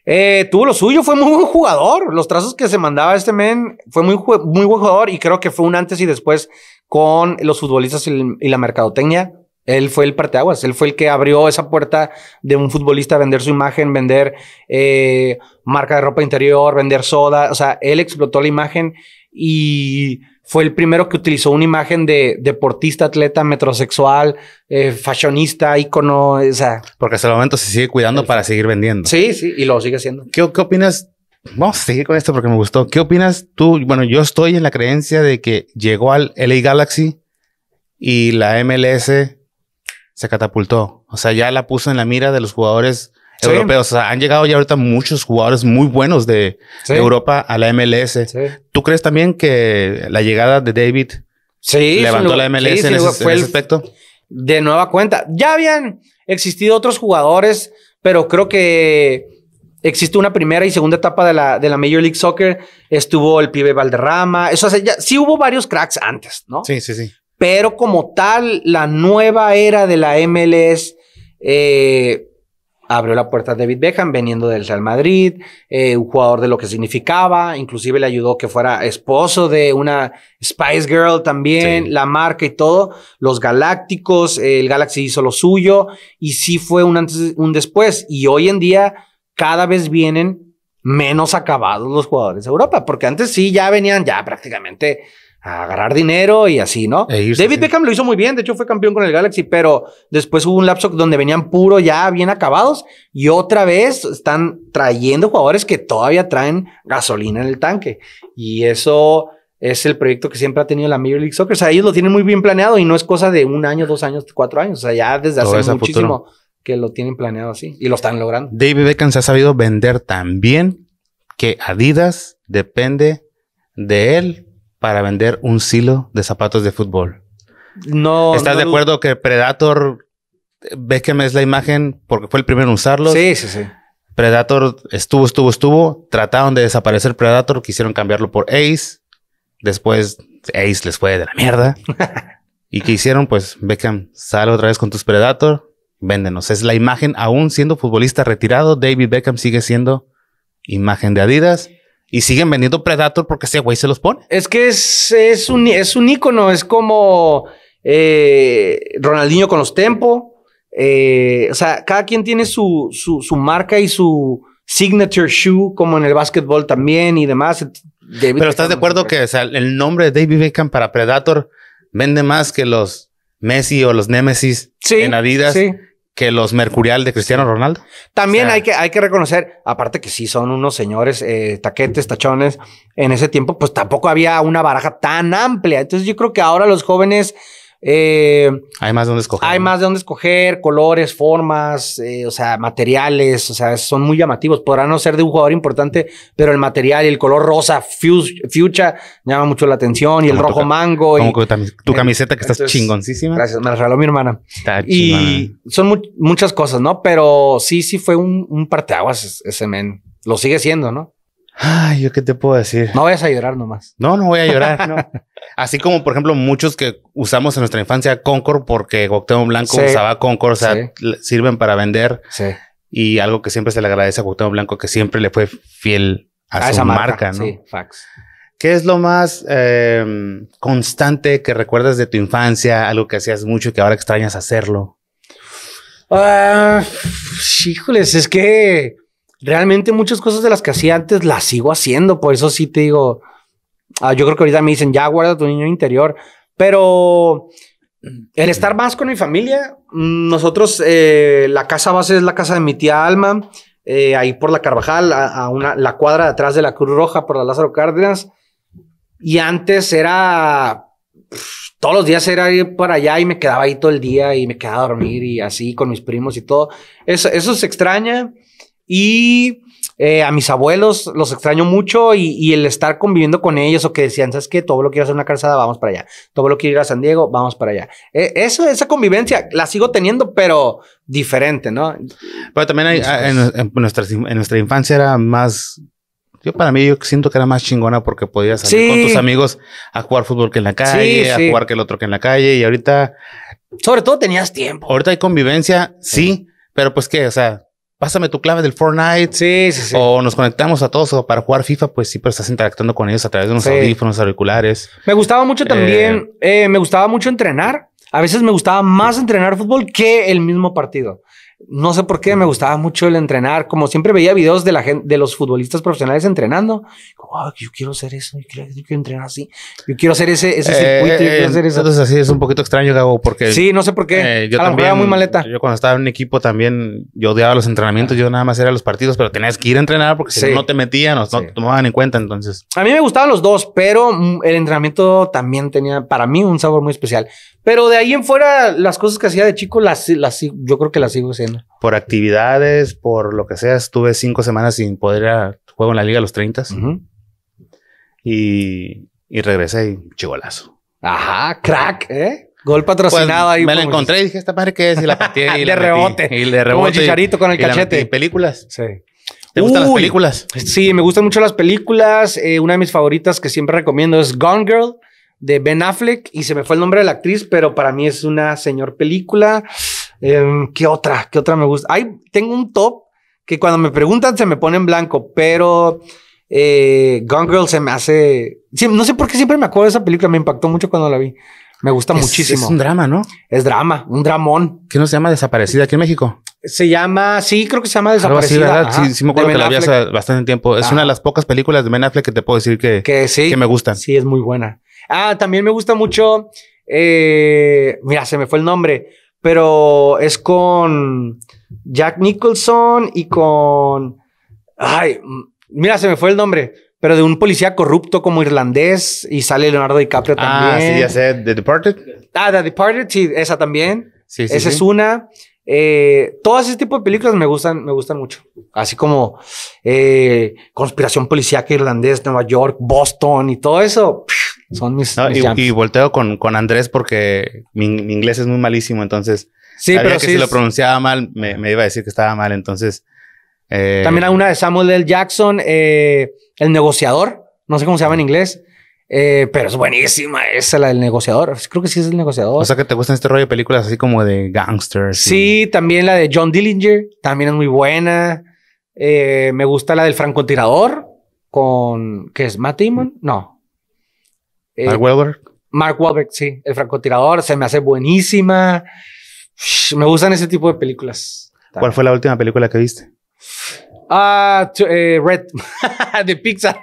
Eh, tuvo lo suyo, fue muy buen jugador. Los trazos que se mandaba este men fue muy, muy buen jugador y creo que fue un antes y después con los futbolistas y, y la mercadotecnia él fue el parteaguas, él fue el que abrió esa puerta de un futbolista a vender su imagen, vender eh, marca de ropa interior, vender soda. O sea, él explotó la imagen y fue el primero que utilizó una imagen de deportista, atleta, metrosexual, eh, fashionista, ícono, o sea. Porque hasta el momento se sigue cuidando para seguir vendiendo. Sí, sí, y lo sigue haciendo. ¿Qué, qué opinas? Vamos a seguir con esto porque me gustó. ¿Qué opinas tú? Bueno, yo estoy en la creencia de que llegó al LA Galaxy y la MLS se catapultó. O sea, ya la puso en la mira de los jugadores europeos. O sea, han llegado ya ahorita muchos jugadores muy buenos de, Europa a la MLS. ¿Tú crees también que la llegada de David levantó la MLS en, ese, aspecto? De nueva cuenta. Ya habían existido otros jugadores, pero creo que existe una primera y segunda etapa de la, de la Major League Soccer. Estuvo el pibe Valderrama. Eso, hace ya, sí hubo varios cracks antes, ¿no? Sí, sí, sí pero como tal, la nueva era de la MLS eh, abrió la puerta a David Beckham veniendo del Real Madrid, eh, un jugador de lo que significaba, inclusive le ayudó que fuera esposo de una Spice Girl también, la marca y todo, los Galácticos, el Galaxy hizo lo suyo y sí fue un antes, un después y hoy en día cada vez vienen menos acabados los jugadores de Europa, porque antes sí ya venían ya prácticamente a agarrar dinero y así, ¿no? E David Beckham lo hizo muy bien, de hecho fue campeón con el Galaxy, pero después hubo un lapso donde venían puro ya bien acabados y otra vez están trayendo jugadores que todavía traen gasolina en el tanque y eso es el proyecto que siempre ha tenido la Major League Soccer, o sea, ellos lo tienen muy bien planeado y no es cosa de un año, dos años, cuatro años, o sea, ya desde hace muchísimo que lo tienen planeado así y lo están logrando. David Beckham se ha sabido vender tan bien que Adidas depende de él para vender un silo de zapatos de fútbol. No. ¿Estás de acuerdo que Predator, Beckham es la imagen porque fue el primero en usarlo. Sí, sí, sí. Predator estuvo, estuvo, estuvo. Trataron de desaparecer Predator, quisieron cambiarlo por Ace. Después Ace les fue de la mierda. ¿Y qué hicieron? Pues Beckham sale otra vez con tus Predator, véndenos. Es la imagen, aún siendo futbolista retirado, David Beckham sigue siendo imagen de Adidas. Y siguen vendiendo Predator porque ese güey se los pone. Es que es, es, un, es un ícono, es como eh, Ronaldinho con los Tempo. Eh, o sea, cada quien tiene su, su, marca y su signature shoe, como en el básquetbol también y demás. Pero estás de acuerdo que el nombre de David Beckham para Predator vende más que los Messi o los Nemesis en Adidas. Sí que los Mercurial de Cristiano Ronaldo. También hay, que, hay que reconocer, aparte que sí son unos señores eh, taquetes, tachones, en ese tiempo pues tampoco había una baraja tan amplia. Entonces yo creo que ahora los jóvenes eh, hay más de dónde escoger. Hay más de dónde escoger, colores, formas, eh, o sea, materiales, o sea, son muy llamativos. Podrá no ser de un jugador importante, pero el material y el color rosa, fuchsia llama mucho la atención, y el rojo mango. tu camiseta que estás Gracias, me la regaló mi hermana. y son muchas cosas, ¿no? Pero sí, sí fue un, un parteaguas ese men. Lo sigue siendo, ¿no? Ay, yo qué te puedo decir. No vayas a llorar nomás. No, no voy a llorar, Así como, por ejemplo, muchos que usamos en nuestra infancia Concord porque Octavio Blanco usaba Concord, o sea, sirven para vender. Sí. Y algo que siempre se le agradece a Octavio Blanco, que siempre le fue fiel a, su esa marca, ¿no? Sí, fax. ¿Qué es lo más em, constante que recuerdas de tu infancia? Algo que hacías mucho y que ahora extrañas hacerlo. Ah, híjoles, es que realmente muchas cosas de las que hacía antes las sigo haciendo. Por eso sí te digo, ah, yo creo que ahorita me dicen, ya guarda tu niño interior. Pero el estar más con mi familia, mm, nosotros, eh, la casa base es la casa de mi tía Alma, eh, ahí por la Carvajal, a, una, la cuadra detrás atrás de la Cruz Roja, por la Lázaro Cárdenas. Y antes era, todos los días era ir para allá y me quedaba ahí todo el día y me quedaba a dormir y así con mis primos y todo. Eso, eso se extraña. Y eh, a mis abuelos los extraño mucho y, el estar conviviendo con ellos o que decían, ¿sabes qué? Todo lo quiero hacer una calzada, vamos para allá. Todo lo quiero ir a San Diego, vamos para allá. E, eso, esa convivencia la sigo teniendo, pero diferente, ¿no? Pero también en, nuestra, infancia era más yo para mí yo siento que era más chingona porque podías salir con tus amigos a jugar fútbol que en la calle, a jugar que el otro que en la calle y ahorita sobre todo tenías tiempo. Ahorita hay convivencia, sí, pero pues qué, o sea, pásame tu clave del Fortnite. Sí, sí, sí. O nos conectamos a todos para jugar FIFA, pues sí, pero estás interactuando con ellos a través de unos audífonos, auriculares. Me gustaba mucho también, eh. Eh, me gustaba mucho entrenar. A veces me gustaba más entrenar fútbol que el mismo partido. No sé por qué, me gustaba mucho el entrenar. Como siempre veía videos de, la gente, de los futbolistas profesionales entrenando. yo quiero hacer eso, yo quiero, entrenar así. Yo quiero hacer ese, eh, circuito, eh, hacer eso. Entonces así es un poquito extraño, Gabo, porque... Sí, no sé por qué. Eh, yo también, muy maleta. Yo cuando estaba en un equipo también, yo odiaba los entrenamientos, yo nada más era los partidos, pero tenías que ir a entrenar porque si no te metían, o no te tomaban en cuenta, entonces... A mí me gustaban los dos, pero mm, el entrenamiento también tenía para mí un sabor muy especial. Pero de ahí en fuera, las cosas que hacía de chico, las, las, yo creo que las sigo haciendo. Por actividades, por lo que sea, estuve cinco semanas sin poder ir a en la liga a los 30. y, y, regresé y chigolazo. Ajá, crack, ¿eh? Gol patrocinado pues, ahí. Me la encontré y dije, esta madre qué es y la pateé y, le rebote. Y le rebote. Como chicharito con el cachete. Y películas. Sí. ¿Te gustan las películas? Sí, me gustan mucho las películas. Eh, una de mis favoritas que siempre recomiendo es Gone Girl de Ben Affleck y se me fue el nombre de la actriz, pero para mí es una señor película. Em, ¿Qué otra? ¿Qué otra me gusta? Hay, tengo un top que cuando me preguntan se me pone en blanco, pero eh, Gone Girl se me hace... no sé por qué siempre me acuerdo de esa película, me impactó mucho cuando la vi. Me gusta muchísimo. Es un drama, ¿no? Es drama, un dramón. ¿Qué no se llama Desaparecida aquí en México? Se llama, sí, creo que se llama Desaparecida. Sí, me acuerdo que la vi hace bastante tiempo. Es una de las pocas películas de Ben Affleck que te puedo decir que, que, sí, que me gustan. Sí, es muy buena. Ah, también me gusta mucho. Eh, mira, se me fue el nombre. Pero es con Jack Nicholson y con. Ay, mira, se me fue el nombre. Pero de un policía corrupto como irlandés y sale Leonardo DiCaprio ah, también. Ah, sí, ya sé. The Departed. Ah, The Departed, sí, esa también. Sí, sí. Esa es una. Eh, todo ese tipo de películas me gustan, me gustan mucho. Así como eh, Conspiración Policíaca Irlandés, Nueva York, Boston y todo eso. Son mis. y, volteo con, Andrés porque mi, inglés es muy malísimo, entonces. Sí, pero si lo pronunciaba mal, me, iba a decir que estaba mal, entonces. Eh, también hay una de Samuel L. Jackson, eh, El negociador, no sé cómo se llama en inglés. Eh, pero es buenísima esa, la del negociador. Creo que sí es el negociador. O sea, que te gustan este rollo de películas así como de gangsters. Sí, también la de John Dillinger, también es muy buena. me gusta la del francotirador, con. que es? ¿Matt Damon? No. Eh, Mark Wahlberg. Mark Wahlberg, sí, el francotirador, se me hace buenísima. Me gustan ese tipo de películas. ¿Cuál fue la última película que viste? Ah, eh, Red, de Pixar,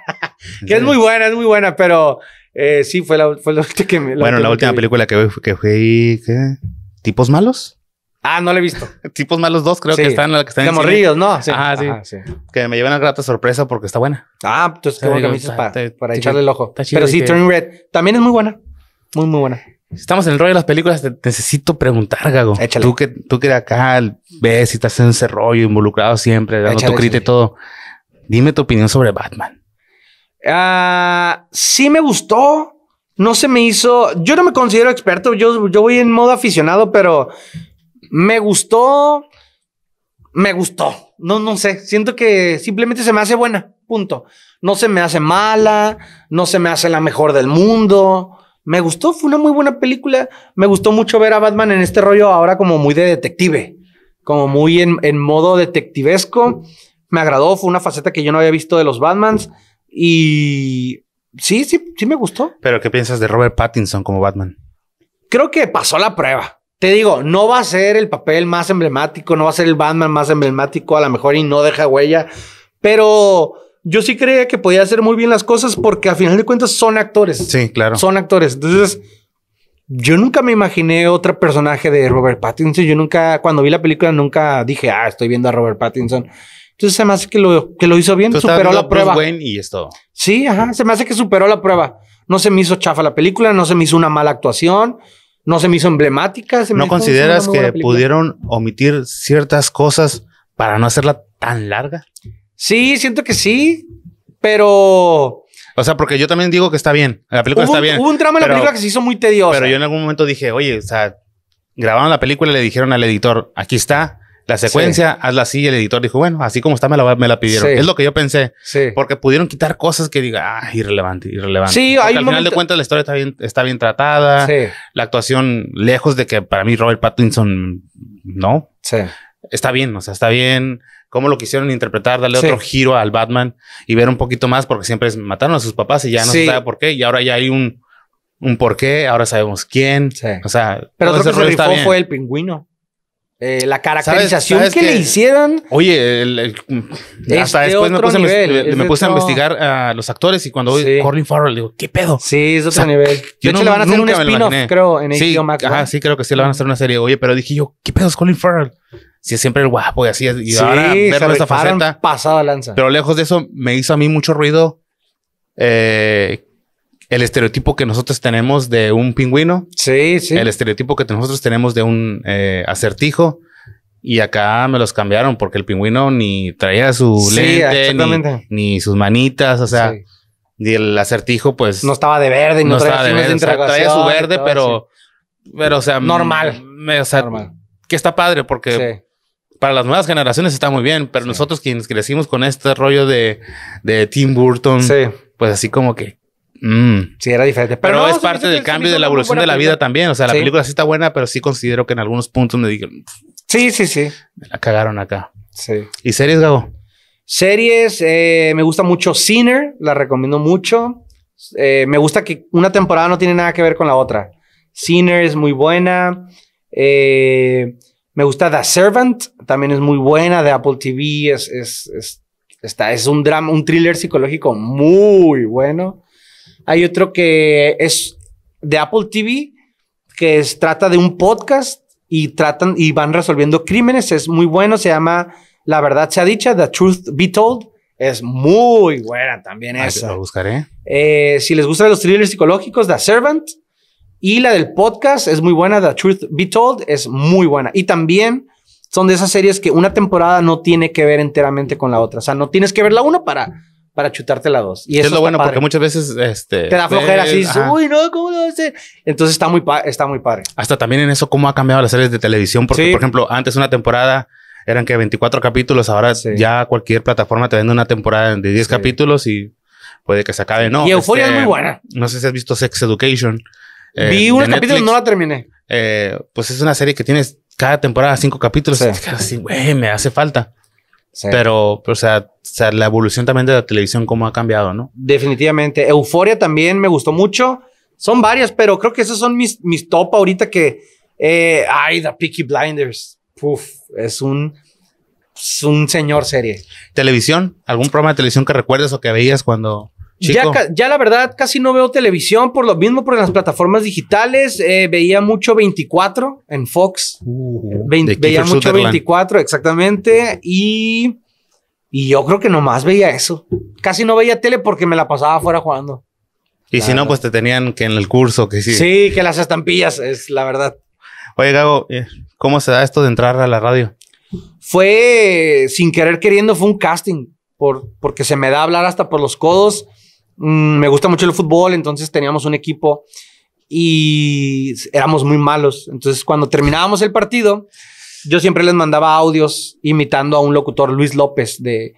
que es muy buena, es muy buena, pero eh, sí, fue la, fue última que me... bueno, la última que película vi. que, que fue... ¿qué? ¿Tipos malos? Ah, no le he visto. Tipos malos dos, creo que están la que están. De morrillos, ¿no? Sí. sí. Que me llevan a grata sorpresa porque está buena. Ah, pues qué bueno que me para, para echarle el ojo. Pero sí, Turning Red también es muy buena. Muy, muy buena. Estamos en el rollo de las películas. necesito preguntar, Gago. Tú que, tú que de acá ves y estás en ese rollo, involucrado siempre, dando tu crítica y todo. Dime tu opinión sobre Batman. Ah, sí me gustó. No se me hizo. Yo no me considero experto. Yo, yo voy en modo aficionado, pero me gustó, me gustó. No, no sé. Siento que simplemente se me hace buena. Punto. No se me hace mala, no se me hace la mejor del mundo. Me gustó, fue una muy buena película. Me gustó mucho ver a Batman en este rollo ahora como muy de detective, como muy en, en modo detectivesco. Me agradó, fue una faceta que yo no había visto de los Batmans y sí, sí, sí me gustó. Pero ¿qué piensas de Robert Pattinson como Batman? Creo que pasó la prueba. Te digo, no va a ser el papel más emblemático, no va a ser el Batman más emblemático, a lo mejor y no deja huella, pero yo sí creía que podía hacer muy bien las cosas porque al final de cuentas son actores. Sí, claro. Son actores. Entonces, yo nunca me imaginé otro personaje de Robert Pattinson. Yo nunca, cuando vi la película, nunca dije, ah, estoy viendo a Robert Pattinson. Entonces se me hace que lo, que lo hizo bien, superó la prueba. y esto. Sí, ajá, se me hace que superó la prueba. No se me hizo chafa la película, no se me hizo una mala actuación no se me hizo emblemática. ¿No consideras que pudieron omitir ciertas cosas para no hacerla tan larga? Sí, siento que sí, pero... O sea, porque yo también digo que está bien. La película está bien. Hubo un tramo en la película que se hizo muy tedioso. Pero yo en algún momento dije, oye, o sea, grabaron la película y le dijeron al editor, aquí está, la secuencia, hazla así. el editor dijo, bueno, así como está, me la, me la pidieron. Es lo que yo pensé. Sí. Porque pudieron quitar cosas que diga, ah, irrelevante, irrelevante. Sí, hay al final de cuentas, la historia está bien, está bien tratada. La actuación, lejos de que para mí Robert Pattinson, no. Sí. Está bien, o sea, está bien cómo lo quisieron interpretar, darle otro giro al Batman y ver un poquito más, porque siempre mataron a sus papás y ya no se sabe por qué. Y ahora ya hay un, un por qué, ahora sabemos quién. O sea, pero otro que se rifó fue el pingüino. Eh, la caracterización que, le hicieron. Oye, el, hasta después me puse, a eh, investigar a los actores y cuando oí Corlin Farrell, digo, ¿qué pedo? Sí, es otro nivel. Yo de hecho, no, le van a hacer un spin-off, creo, en sí, HBO Max. Ajá, sí, creo que sí le van a hacer una serie. Oye, pero dije yo, ¿qué pedo es Colin Farrell? Si es siempre el guapo y así. Y sí, ahora verlo esta faceta. lanza. Pero lejos de eso, me hizo a mí mucho ruido eh, el estereotipo que nosotros tenemos de un pingüino. Sí, sí. El estereotipo que nosotros tenemos de un eh, acertijo. Y acá me los cambiaron porque el pingüino ni traía su sí, lente, ni, sus manitas, o sea, ni el acertijo pues... No estaba de verde, no, no traía de verde, traía su verde, pero, pero, o sea... Normal. o Normal. Que está padre porque para las nuevas generaciones está muy bien, pero nosotros quienes crecimos con este rollo de, de Tim Burton, pues así como que, Mm. Sí, era diferente. Pero, es parte del cambio y de la evolución de la vida también. O sea, la película sí está buena, pero sí considero que en algunos puntos me dijeron. Sí, sí, sí. Me la cagaron acá. Sí. ¿Y series, Gabo? Series, eh, me gusta mucho Sinner, la recomiendo mucho. Eh, me gusta que una temporada no tiene nada que ver con la otra. Sinner es muy buena. Eh, me gusta The Servant, también es muy buena de Apple TV. Es, es, es, es un drama, un thriller psicológico muy bueno. Hay otro que es de Apple TV, que trata de un podcast y tratan y van resolviendo crímenes. Es muy bueno, se llama La verdad Ha dicha, The Truth Be Told. Es muy buena también esa. Lo buscaré. Eh, si les gustan los thrillers psicológicos, The Servant. Y la del podcast es muy buena, The Truth Be Told es muy buena. Y también son de esas series que una temporada no tiene que ver enteramente con la otra. O sea, no tienes que ver la una para para chutarte la dos. Y eso es lo bueno, porque muchas veces este, te da flojera así, uy, no, ¿cómo Entonces está muy, está muy padre. Hasta también en eso, cómo ha cambiado las series de televisión, porque, por ejemplo, antes una temporada eran que 24 capítulos, ahora ya cualquier plataforma te vende una temporada de 10 capítulos y puede que se acabe, ¿no? Y Euforia es este, muy buena. No sé si has visto Sex Education. Eh, Vi Vi capítulo y no la terminé. Eh, pues es una serie que tienes cada temporada cinco capítulos. Y me hace falta. Pero, o sea, la evolución también de la televisión, cómo ha cambiado, ¿no? Definitivamente. Euforia también me gustó mucho. Son varias, pero creo que esos son mis, mis top ahorita que... Eh, ay, The Peaky Blinders. Puf, es un... Es un señor serie. ¿Televisión? ¿Algún programa de televisión que recuerdes o que veías cuando...? Ya, la verdad casi no veo televisión por lo mismo, por las plataformas digitales. Eh, veía mucho 24 en Fox. Uh, veía mucho 24, exactamente. Y, yo creo que nomás veía eso. Casi no veía tele porque me la pasaba afuera jugando. Y si no, pues te tenían que en el curso, que sí. Sí, que las estampillas, es la verdad. Oye, Gago, eh, ¿cómo se da esto de entrar a la radio? Fue sin querer queriendo, fue un casting, por, porque se me da hablar hasta por los codos Mm, me gusta mucho el fútbol, entonces teníamos un equipo y éramos muy malos. Entonces cuando terminábamos el partido, yo siempre les mandaba audios imitando a un locutor, Luis López, de,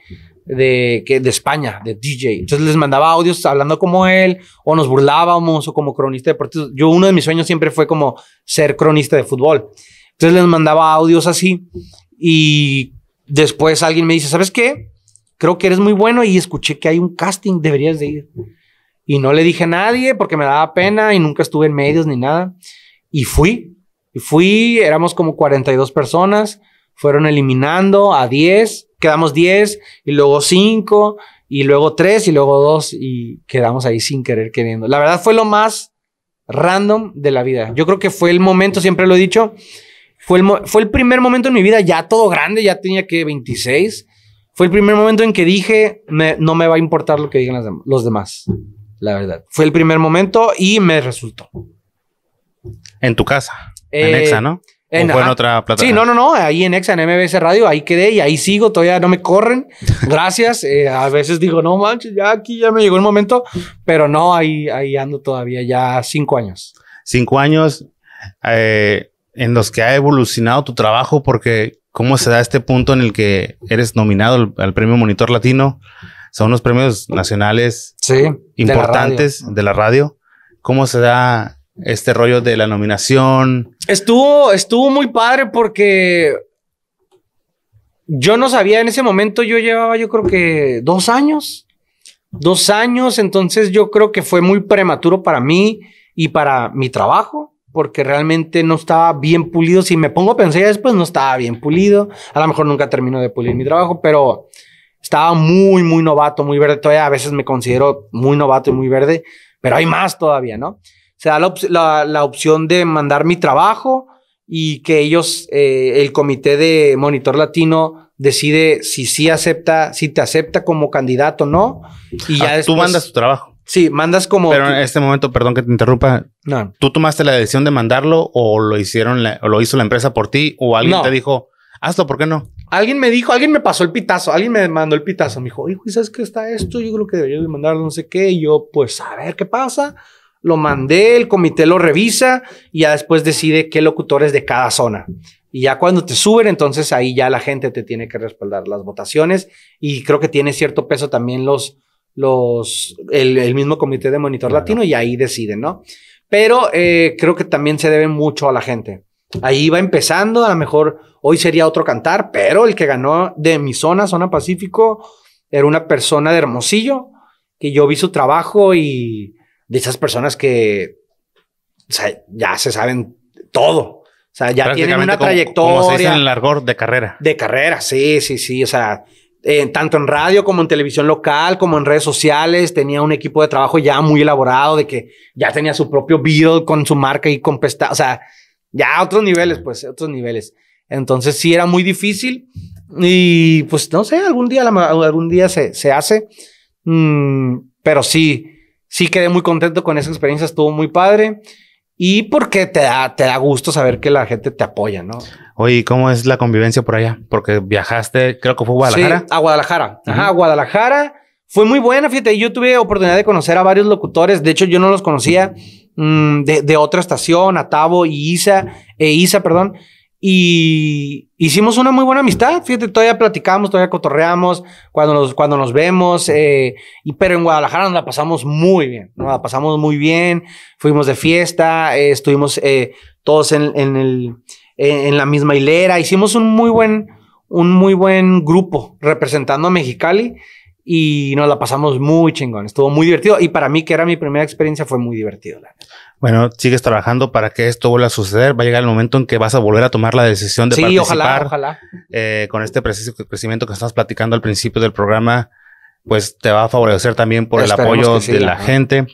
que, de España, de DJ. Entonces les mandaba audios hablando como él, o nos burlábamos, o como cronista de partidos. Yo uno de mis sueños siempre fue como ser cronista de fútbol. Entonces les mandaba audios así y después alguien me dice, ¿sabes qué? creo que eres muy bueno y escuché que hay un casting, deberías de ir. Y no le dije a nadie porque me daba pena y nunca estuve en medios ni nada. Y fui, y fui, éramos como 42 personas, fueron eliminando a 10, quedamos 10 y luego 5 y luego 3 y luego 2 y quedamos ahí sin querer queriendo. La verdad fue lo más random de la vida. Yo creo que fue el momento, siempre lo he dicho, fue el, fue el primer momento en mi vida, ya todo grande, ya tenía que 26, fue el primer momento en que dije, no me va a importar lo que digan los demás, la verdad. Fue el primer momento y me resultó. En tu casa, en eh, Exa, ¿no? En, en ah, otra plataforma. Sí, no, no, no, ahí en Exa, en MBS Radio, ahí quedé y ahí sigo, todavía no me corren. Gracias. Eh, a veces digo, no manches, ya aquí ya me llegó el momento, pero no, ahí, ahí ando todavía, ya cinco años. Cinco años eh, en los que ha evolucionado tu trabajo, porque cómo se da este punto en el que eres nominado al, premio Monitor Latino. Son unos premios nacionales importantes de la, radio. ¿Cómo se da este rollo de la nominación? Estuvo, estuvo muy padre porque yo no sabía en ese momento, yo llevaba yo creo que dos años, dos años, entonces yo creo que fue muy prematuro para mí y para mi trabajo porque realmente no estaba bien pulido. Si me pongo a pensar después, no estaba bien pulido. A lo mejor nunca termino de pulir mi trabajo, pero estaba muy, muy novato, muy verde. Todavía a veces me considero muy novato y muy verde, pero hay más todavía, ¿no? Se da la, la, opción de mandar mi trabajo y que ellos, eh, el comité de monitor latino decide si sí acepta, si te acepta como candidato o no. Y ya ah, tú mandas tu trabajo. Sí, mandas como. Pero en este momento, perdón que te interrumpa. No. ¿Tú tomaste la decisión de mandarlo o lo hicieron, o lo hizo la empresa por ti o alguien te dijo, hazlo, ¿por qué no? Alguien me dijo, alguien me pasó el pitazo, alguien me mandó el pitazo. Me dijo, hijo, ¿sabes qué está esto? Yo creo que debería de mandarlo, no sé qué. Y yo, pues, a ver qué pasa. Lo mandé, el comité lo revisa y ya después decide qué locutores de cada zona. Y ya cuando te suben, entonces ahí ya la gente te tiene que respaldar las votaciones y creo que tiene cierto peso también los los, el, mismo comité de monitor latino y ahí deciden, ¿no? Pero eh, creo que también se debe mucho a la gente. Ahí va empezando, a lo mejor hoy sería otro cantar, pero el que ganó de mi zona, zona Pacífico, era una persona de Hermosillo, que yo vi su trabajo y de esas personas que ya se saben todo. O sea, ya tienen una trayectoria. Como se dice en largor de carrera. De carrera, sí, sí, sí. O sea, eh, tanto en radio como en televisión local, como en redes sociales, tenía un equipo de trabajo ya muy elaborado, de que ya tenía su propio video con su marca y con pesta, o sea, ya otros niveles, pues, otros niveles. Entonces sí era muy difícil y pues no sé, algún día, algún día se, hace, mm, pero sí, sí quedé muy contento con esa experiencia, estuvo muy padre. Y porque te te da gusto saber que la gente te apoya, ¿no? Oye, ¿cómo es la convivencia por allá? Porque viajaste, creo que fue a Guadalajara. Sí, a Guadalajara. Ajá, Guadalajara. Fue muy buena, fíjate, yo tuve oportunidad de conocer a varios locutores, de hecho yo no los conocía mm, de, otra estación, a y Isa, e Isa, perdón, y hicimos una muy buena amistad, fíjate, todavía platicamos, todavía cotorreamos cuando nos, cuando nos vemos, eh, y, pero en Guadalajara nos la pasamos muy bien, nos la pasamos muy bien, fuimos de fiesta, eh, estuvimos eh, todos en, el, eh, en la misma hilera. Hicimos un muy buen, un muy buen grupo representando a Mexicali y nos la pasamos muy chingón. Estuvo muy divertido y para mí, que era mi primera experiencia, fue muy divertido. bueno, sigues trabajando para que esto vuelva a suceder. Va a llegar el momento en que vas a volver a tomar la decisión de sí, Ojalá, ojalá. Eh, con este preciso crecimiento que estás platicando al principio del programa, pues te va a favorecer también por el apoyo de la gente.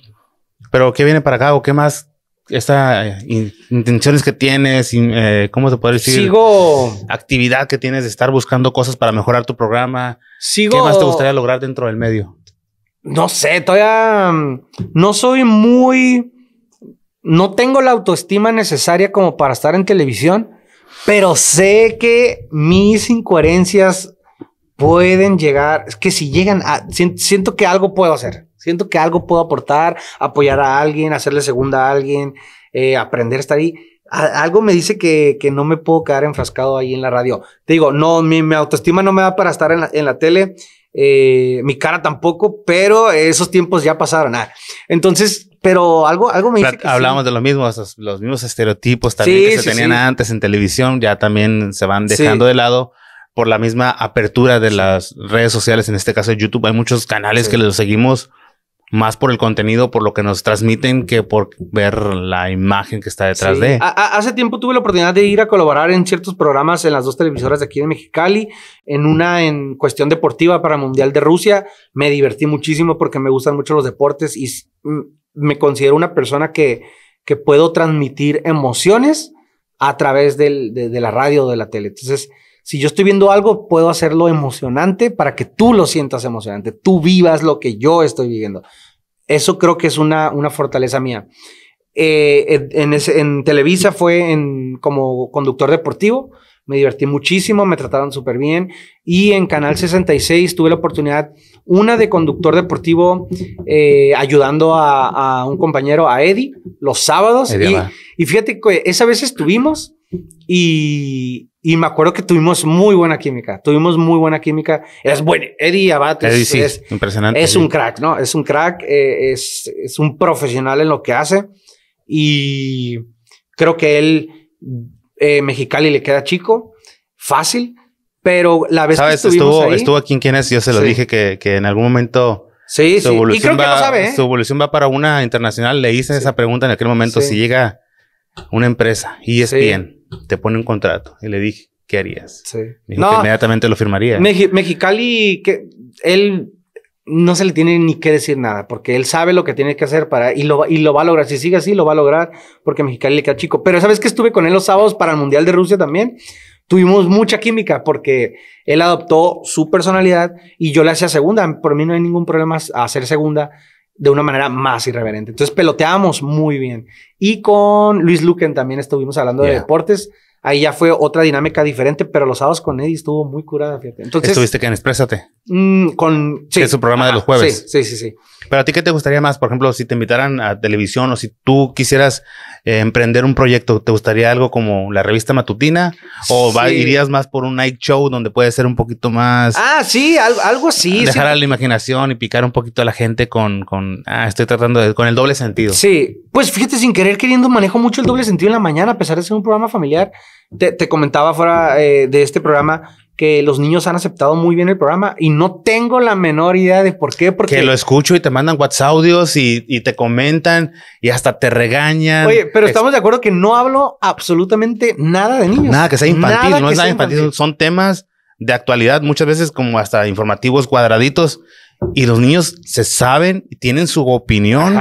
Pero, ¿qué viene para acá o qué más esta eh, intenciones que tienes, eh, ¿cómo se puede decir? Sigo. Actividad que tienes de estar buscando cosas para mejorar tu programa. Sigo. ¿Qué más te gustaría lograr dentro del medio? No sé, todavía mm, no soy muy. No tengo la autoestima necesaria como para estar en televisión, pero sé que mis incoherencias pueden llegar. Es que si llegan a. Siento que algo puedo hacer. Siento que algo puedo aportar, apoyar a alguien, hacerle segunda a alguien, eh, aprender a estar ahí. algo me dice que, que, no me puedo quedar enfrascado ahí en la radio. Te digo, no, mi, autoestima no me da para estar en la, tele, eh, mi cara tampoco, pero esos tiempos ya pasaron. Ah, entonces, pero algo, algo me dice que Hablamos de lo mismo, los, mismos estereotipos también que se tenían antes en televisión, ya también se van dejando de lado por la misma apertura de las redes sociales, en este caso YouTube. Hay muchos canales que los seguimos más por el contenido, por lo que nos transmiten, que por ver la imagen que está detrás de. hace tiempo tuve la oportunidad de ir a colaborar en ciertos programas en las dos televisoras de aquí de Mexicali, en una en cuestión deportiva para Mundial de Rusia. Me divertí muchísimo porque me gustan mucho los deportes y me considero una persona que, que puedo transmitir emociones a través de, de, la radio, o de la tele. Entonces, si yo estoy viendo algo, puedo hacerlo emocionante para que tú lo sientas emocionante, tú vivas lo que yo estoy viviendo. Eso creo que es una, una fortaleza mía. Eh, en, Televisa fue como conductor deportivo, me divertí muchísimo, me trataron súper bien. Y en Canal 66 tuve la oportunidad, una de conductor deportivo, eh, ayudando a, un compañero, a Eddie, los sábados. y, y, fíjate que esa vez estuvimos y, y me acuerdo que tuvimos muy buena química, tuvimos muy buena química. Es bueno, Eddie Abad es, impresionante. Es un crack, ¿no? Es un crack, eh, es, es un profesional en lo que hace y creo que él, eh, Mexicali le queda chico, fácil, pero la vez ¿Sabes? que estuvimos estuvo, ahí, estuvo aquí en Quienes, yo se lo dije que, que en algún momento... Sí, su Evolución y creo va, que lo sabe, ¿eh? Su evolución va para una internacional. Le hice esa pregunta en aquel momento. Si llega una empresa y es bien te pone un contrato. Y le dije, ¿qué harías? Sí. que inmediatamente lo firmaría. Mexicali, que él no se le tiene ni que decir nada, porque él sabe lo que tiene que hacer para, y lo, y lo va a lograr. Si sigue así, lo va a lograr, porque Mexicali le queda chico. Pero sabes que estuve con él los sábados para el Mundial de Rusia también. Tuvimos mucha química porque él adoptó su personalidad y yo le hacía segunda. Por mí no hay ningún problema hacer segunda de una manera más irreverente. Entonces peloteamos muy bien. Y con Luis Luquen también estuvimos hablando de deportes. Ahí ya fue otra dinámica diferente, pero los sábados con Eddie estuvo muy curada. Fíjate. Entonces, ¿Estuviste que en Exprésate? Mm, con, es su programa de los jueves. Sí, sí, sí, Pero a ti, ¿qué te gustaría más? Por ejemplo, si te invitaran a televisión o si tú quisieras eh, emprender un proyecto, ¿te gustaría algo como la revista matutina? ¿O sí. irías más por un night show donde puede ser un poquito más. Ah, sí, algo, así. Dejar a la imaginación y picar un poquito a la gente con. con ah, estoy tratando de. con el doble sentido. Sí. Pues fíjate, sin querer queriendo, manejo mucho el doble sentido en la mañana, a pesar de ser un programa familiar te, comentaba fuera eh, de este programa que los niños han aceptado muy bien el programa y no tengo la menor idea de por qué. Porque que lo escucho y te mandan WhatsApp audios y, te comentan y hasta te regañan. Oye, pero estamos de acuerdo que no hablo absolutamente nada de niños. Nada que sea infantil, no es nada infantil. Son temas de actualidad, muchas veces como hasta informativos cuadraditos. Y los niños se saben, y tienen su opinión.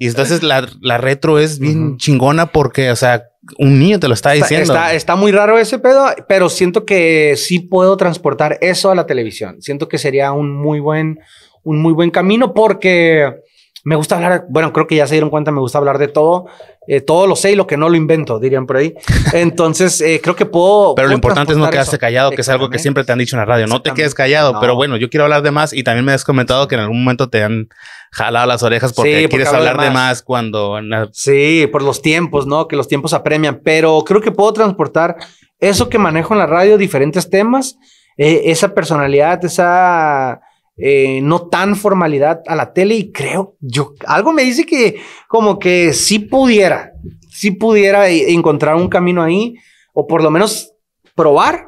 y entonces la, retro es bien chingona porque, o sea, un niño te lo está diciendo. Está, muy raro ese pedo, pero siento que sí puedo transportar eso a la televisión. Siento que sería un muy buen, un muy buen camino porque me gusta hablar, bueno, creo que ya se dieron cuenta, me gusta hablar de todo. Eh, todo lo sé y lo que no lo invento, dirían por ahí. Entonces, eh, creo que puedo... Pero lo importante es no quedarse callado, que es algo que siempre te han dicho en la radio. No te quedes callado, pero bueno, yo quiero hablar de más y también me has comentado que en algún momento te han jalado las orejas porque, quieres hablar de más. cuando... Sí, por los tiempos, ¿no? Que los tiempos apremian, pero creo que puedo transportar eso que manejo en la radio, diferentes temas, eh, esa personalidad, esa eh, no tan formalidad a la tele y creo, yo, algo me dice que como que si pudiera, si pudiera e, encontrar un camino ahí o por lo menos probar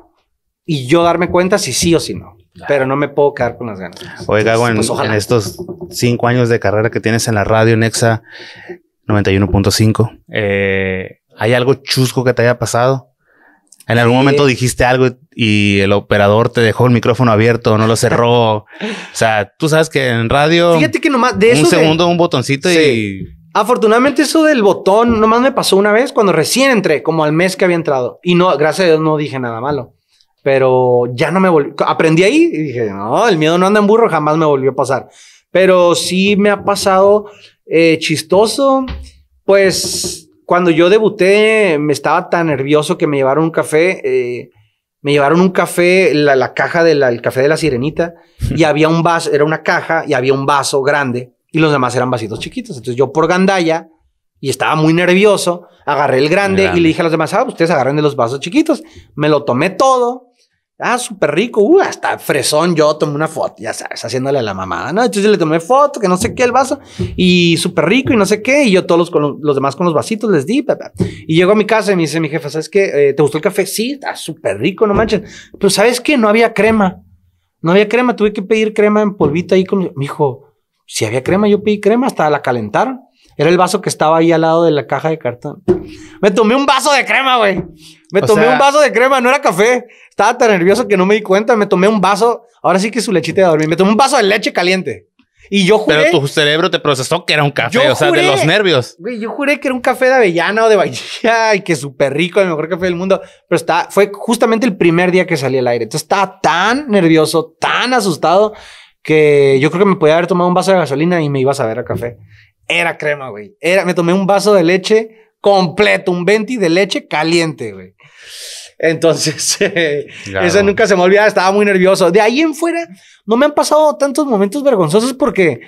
y yo darme cuenta si sí o si no. Pero no me puedo quedar con las ganas. Oiga, bueno pues, en, estos cinco años de carrera que tienes en la radio Nexa 91.5, eh, ¿hay algo chusco que te haya pasado? En algún momento dijiste algo y el operador te dejó el micrófono abierto, no lo cerró. o sea, tú sabes que en radio. Fíjate que nomás de eso. Un segundo, un botoncito y. Afortunadamente, eso del botón nomás me pasó una vez cuando recién entré, como al mes que había entrado. Y no, gracias a Dios no dije nada malo. Pero ya no me volvió. Aprendí ahí y dije, no, el miedo no anda en burro, jamás me volvió a pasar. Pero sí me ha pasado eh, chistoso. Pues cuando yo debuté, me estaba tan nervioso que me llevaron un café. Eh, me llevaron un café, la, caja del café de la sirenita, y había un vaso, era una caja y había un vaso grande, y los demás eran vasitos chiquitos. Entonces yo por gandalla, y estaba muy nervioso, agarré el grande, grande. y le dije a los demás, ah, ustedes agarren de los vasos chiquitos. Me lo tomé todo, Ah, súper rico, uh, hasta fresón yo tomé una foto, ya sabes, haciéndole a la mamada, ¿no? Entonces le tomé foto, que no sé qué, el vaso, y súper rico y no sé qué, y yo todos los, los, demás con los vasitos les di, Y llego a mi casa y me dice mi jefa, ¿sabes qué? Eh, ¿Te gustó el café? Sí, está súper rico, no manches. Pero ¿sabes qué? No había crema, no había crema, tuve que pedir crema en polvita ahí con mi hijo. Si había crema, yo pedí crema, hasta la calentaron. Era el vaso que estaba ahí al lado de la caja de cartón. Me tomé un vaso de crema, güey. Me tomé un vaso de crema, no era café. Estaba tan nervioso que no me di cuenta. Me tomé un vaso. Ahora sí que su lechita de dormir. Me tomé un vaso de leche caliente. Y yo juré. Pero tu cerebro te procesó que era un café, o sea, de los nervios. yo juré que era un café de avellana o de vainilla y que súper rico, el mejor café del mundo. Pero está, fue justamente el primer día que salí al aire. Entonces estaba tan nervioso, tan asustado, que yo creo que me podía haber tomado un vaso de gasolina y me iba a saber a café. Era crema, güey. Era, me tomé un vaso de leche completo, un venti de leche caliente, güey. Entonces, eh, eso nunca se me olvidaba, estaba muy nervioso. De ahí en fuera, no me han pasado tantos momentos vergonzosos porque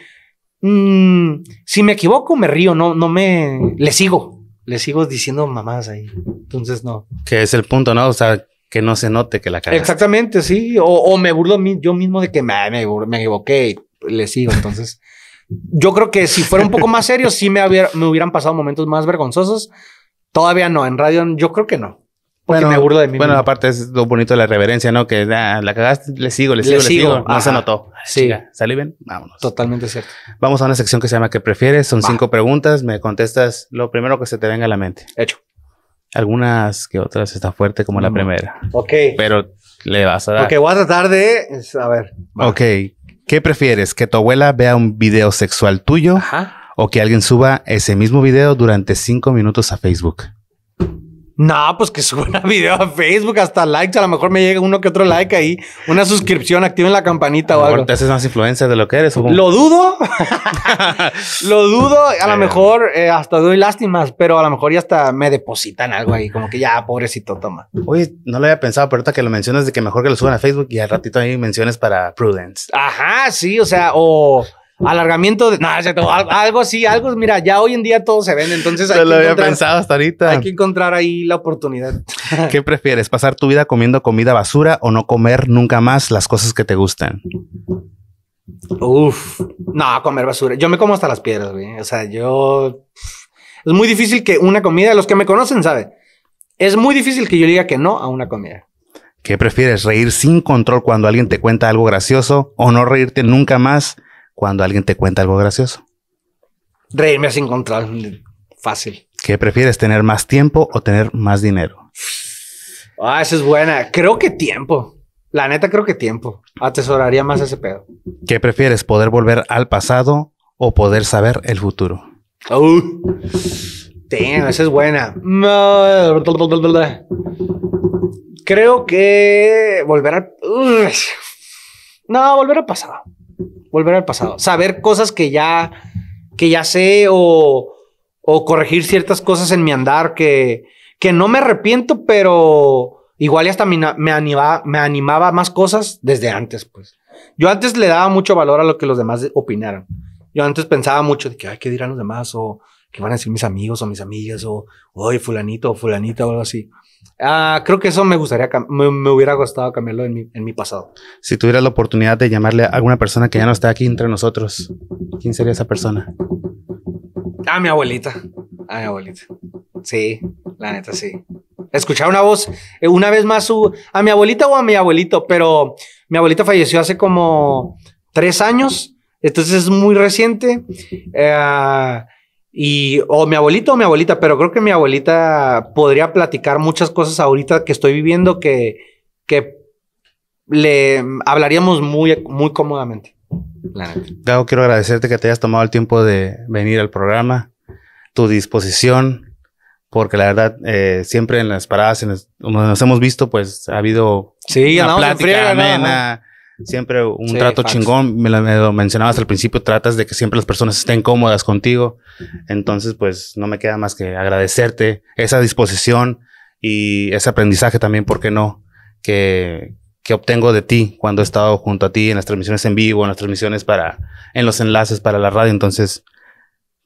mm, si me equivoco, me río, no, no me... Le sigo, le sigo diciendo mamás ahí. Entonces, no. Que es el punto, ¿no? O sea, que no se note que la cara Exactamente, sí. O, me burlo yo mismo de que me, equivoqué le sigo. Entonces, yo creo que si fuera un poco más serio, sí me, me hubieran pasado momentos más vergonzosos. Todavía no, en radio yo creo que no. Bueno, aparte es lo bonito de la reverencia, ¿no? Que ah, la cagaste, le sigo, le, sigo, le sigo. No se notó. Sí. Salió bien? Vámonos. Totalmente cierto. Vamos a una sección que se llama ¿Qué prefieres? Son cinco preguntas. Me contestas lo primero que se te venga a la mente. Hecho. Algunas que otras está fuerte como la primera. Ok. Pero le vas a dar. Ok, voy a tratar de. A ver. Ok. ¿Qué prefieres? ¿Que tu abuela vea un video sexual tuyo? Ajá. ¿O que alguien suba ese mismo video durante cinco minutos a Facebook? No, pues que suban video a Facebook, hasta likes. A lo mejor me llega uno que otro like ahí. Una suscripción, activen la campanita o algo. Te haces más influencia de lo que eres. Lo dudo. lo dudo. A lo eh. mejor eh, hasta doy lástimas, pero a lo mejor ya hasta me depositan algo ahí. Como que ya, pobrecito, toma. Oye, no lo había pensado, pero ahorita que lo mencionas de que mejor que lo suban a Facebook y al ratito ahí menciones para Prudence. Ajá, sí. O sea, o alargamiento de. algo así, algo. Mira, ya hoy en día todo se vende, entonces. Hay que pensado hasta ahorita. Hay que encontrar ahí la oportunidad. ¿Qué prefieres? ¿Pasar tu vida comiendo comida basura o no comer nunca más las cosas que te gustan? Uf, no, comer basura. Yo me como hasta las piedras, güey. O sea, yo. Es muy difícil que una comida, los que me conocen, ¿sabe? Es muy difícil que yo diga que no a una comida. ¿Qué prefieres? ¿Reír sin control cuando alguien te cuenta algo gracioso o no reírte nunca más cuando alguien te cuenta algo gracioso? Reírme sin control, fácil. ¿Qué prefieres, tener más tiempo o tener más dinero? Ah, esa es buena. Creo que tiempo. La neta, creo que tiempo. Atesoraría más ese pedo. ¿Qué prefieres, poder volver al pasado o poder saber el futuro? Uh, damn, esa es buena. Creo que volver al. No, volver al pasado volver al pasado. Saber cosas que ya, que ya sé o, o corregir ciertas cosas en mi andar que, que no me arrepiento, pero igual hasta me, me, animaba, me animaba más cosas desde antes, pues. Yo antes le daba mucho valor a lo que los demás opinaron, Yo antes pensaba mucho de que, hay que dirán los demás? O que van a decir mis amigos o mis amigas? O, oye, fulanito o fulanita o algo así. Ah, creo que eso me gustaría, me, me, hubiera gustado cambiarlo en mi, en mi pasado. Si tuviera la oportunidad de llamarle a alguna persona que ya no está aquí entre nosotros, ¿quién sería esa persona? A mi abuelita, a mi abuelita. Sí, la neta, sí. Escuchar una voz, eh, una vez más, su, a mi abuelita o a mi abuelito, pero mi abuelita falleció hace como tres años, entonces es muy reciente. Eh, y o mi abuelito o mi abuelita, pero creo que mi abuelita podría platicar muchas cosas ahorita que estoy viviendo que, que le hablaríamos muy, muy cómodamente. yo quiero agradecerte que te hayas tomado el tiempo de venir al programa, tu disposición, porque la verdad, eh, siempre en las paradas, en nos hemos visto, pues ha habido sí, una plática siempre un trato chingón, me lo, mencionabas al principio, tratas de que siempre las personas estén cómodas contigo. Entonces, pues no me queda más que agradecerte esa disposición y ese aprendizaje también, ¿por qué no? Que, que obtengo de ti cuando he estado junto a ti en las transmisiones en vivo, en las transmisiones para, en los enlaces para la radio. Entonces,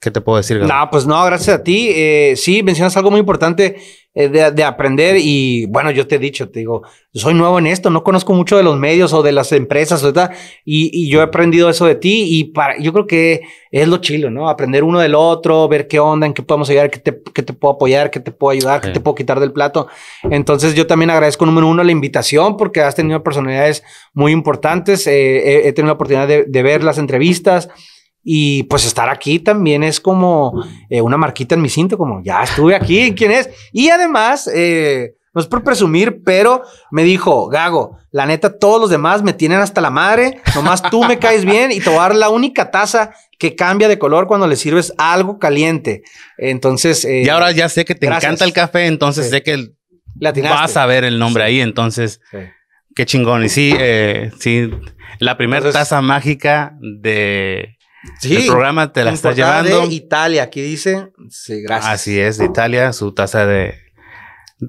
¿Qué te puedo decir? No, pues no, gracias a ti. Eh, sí, mencionas algo muy importante eh, de, aprender y bueno, yo te he dicho, te digo, soy nuevo en esto, no conozco mucho de los medios o de las empresas, ¿verdad? Y, y yo he aprendido eso de ti y para, yo creo que es lo chilo, ¿no? Aprender uno del otro, ver qué onda, en qué podemos ayudar, qué te, puedo apoyar, qué te puedo ayudar, qué te puedo quitar del plato. Entonces yo también agradezco número uno la invitación porque has tenido personalidades muy importantes, eh, he, tenido la oportunidad de, de ver las entrevistas y pues estar aquí también es como eh, una marquita en mi cinto, como ya estuve aquí, ¿quién es? Y además, eh, no es por presumir, pero me dijo, Gago, la neta, todos los demás me tienen hasta la madre, nomás tú me caes bien y te voy a dar la única taza que cambia de color cuando le sirves algo caliente. Entonces... Eh, y ahora ya sé que te encanta el café, entonces sé que vas a ver el nombre ahí, entonces... Qué chingón. Y sí, sí, la primera taza mágica de el programa te la está llevando. Italia, aquí dice. Sí, gracias. Así es, de Italia, su tasa de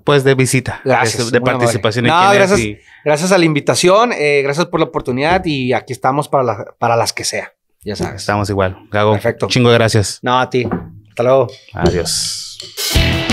pues de visita, gracias, de, participación. gracias, gracias a la invitación, eh, gracias por la oportunidad y aquí estamos para, la, para las que sea, ya sabes. Estamos igual, Gago. Perfecto. Chingo de gracias. No, a ti. Hasta luego. Adiós.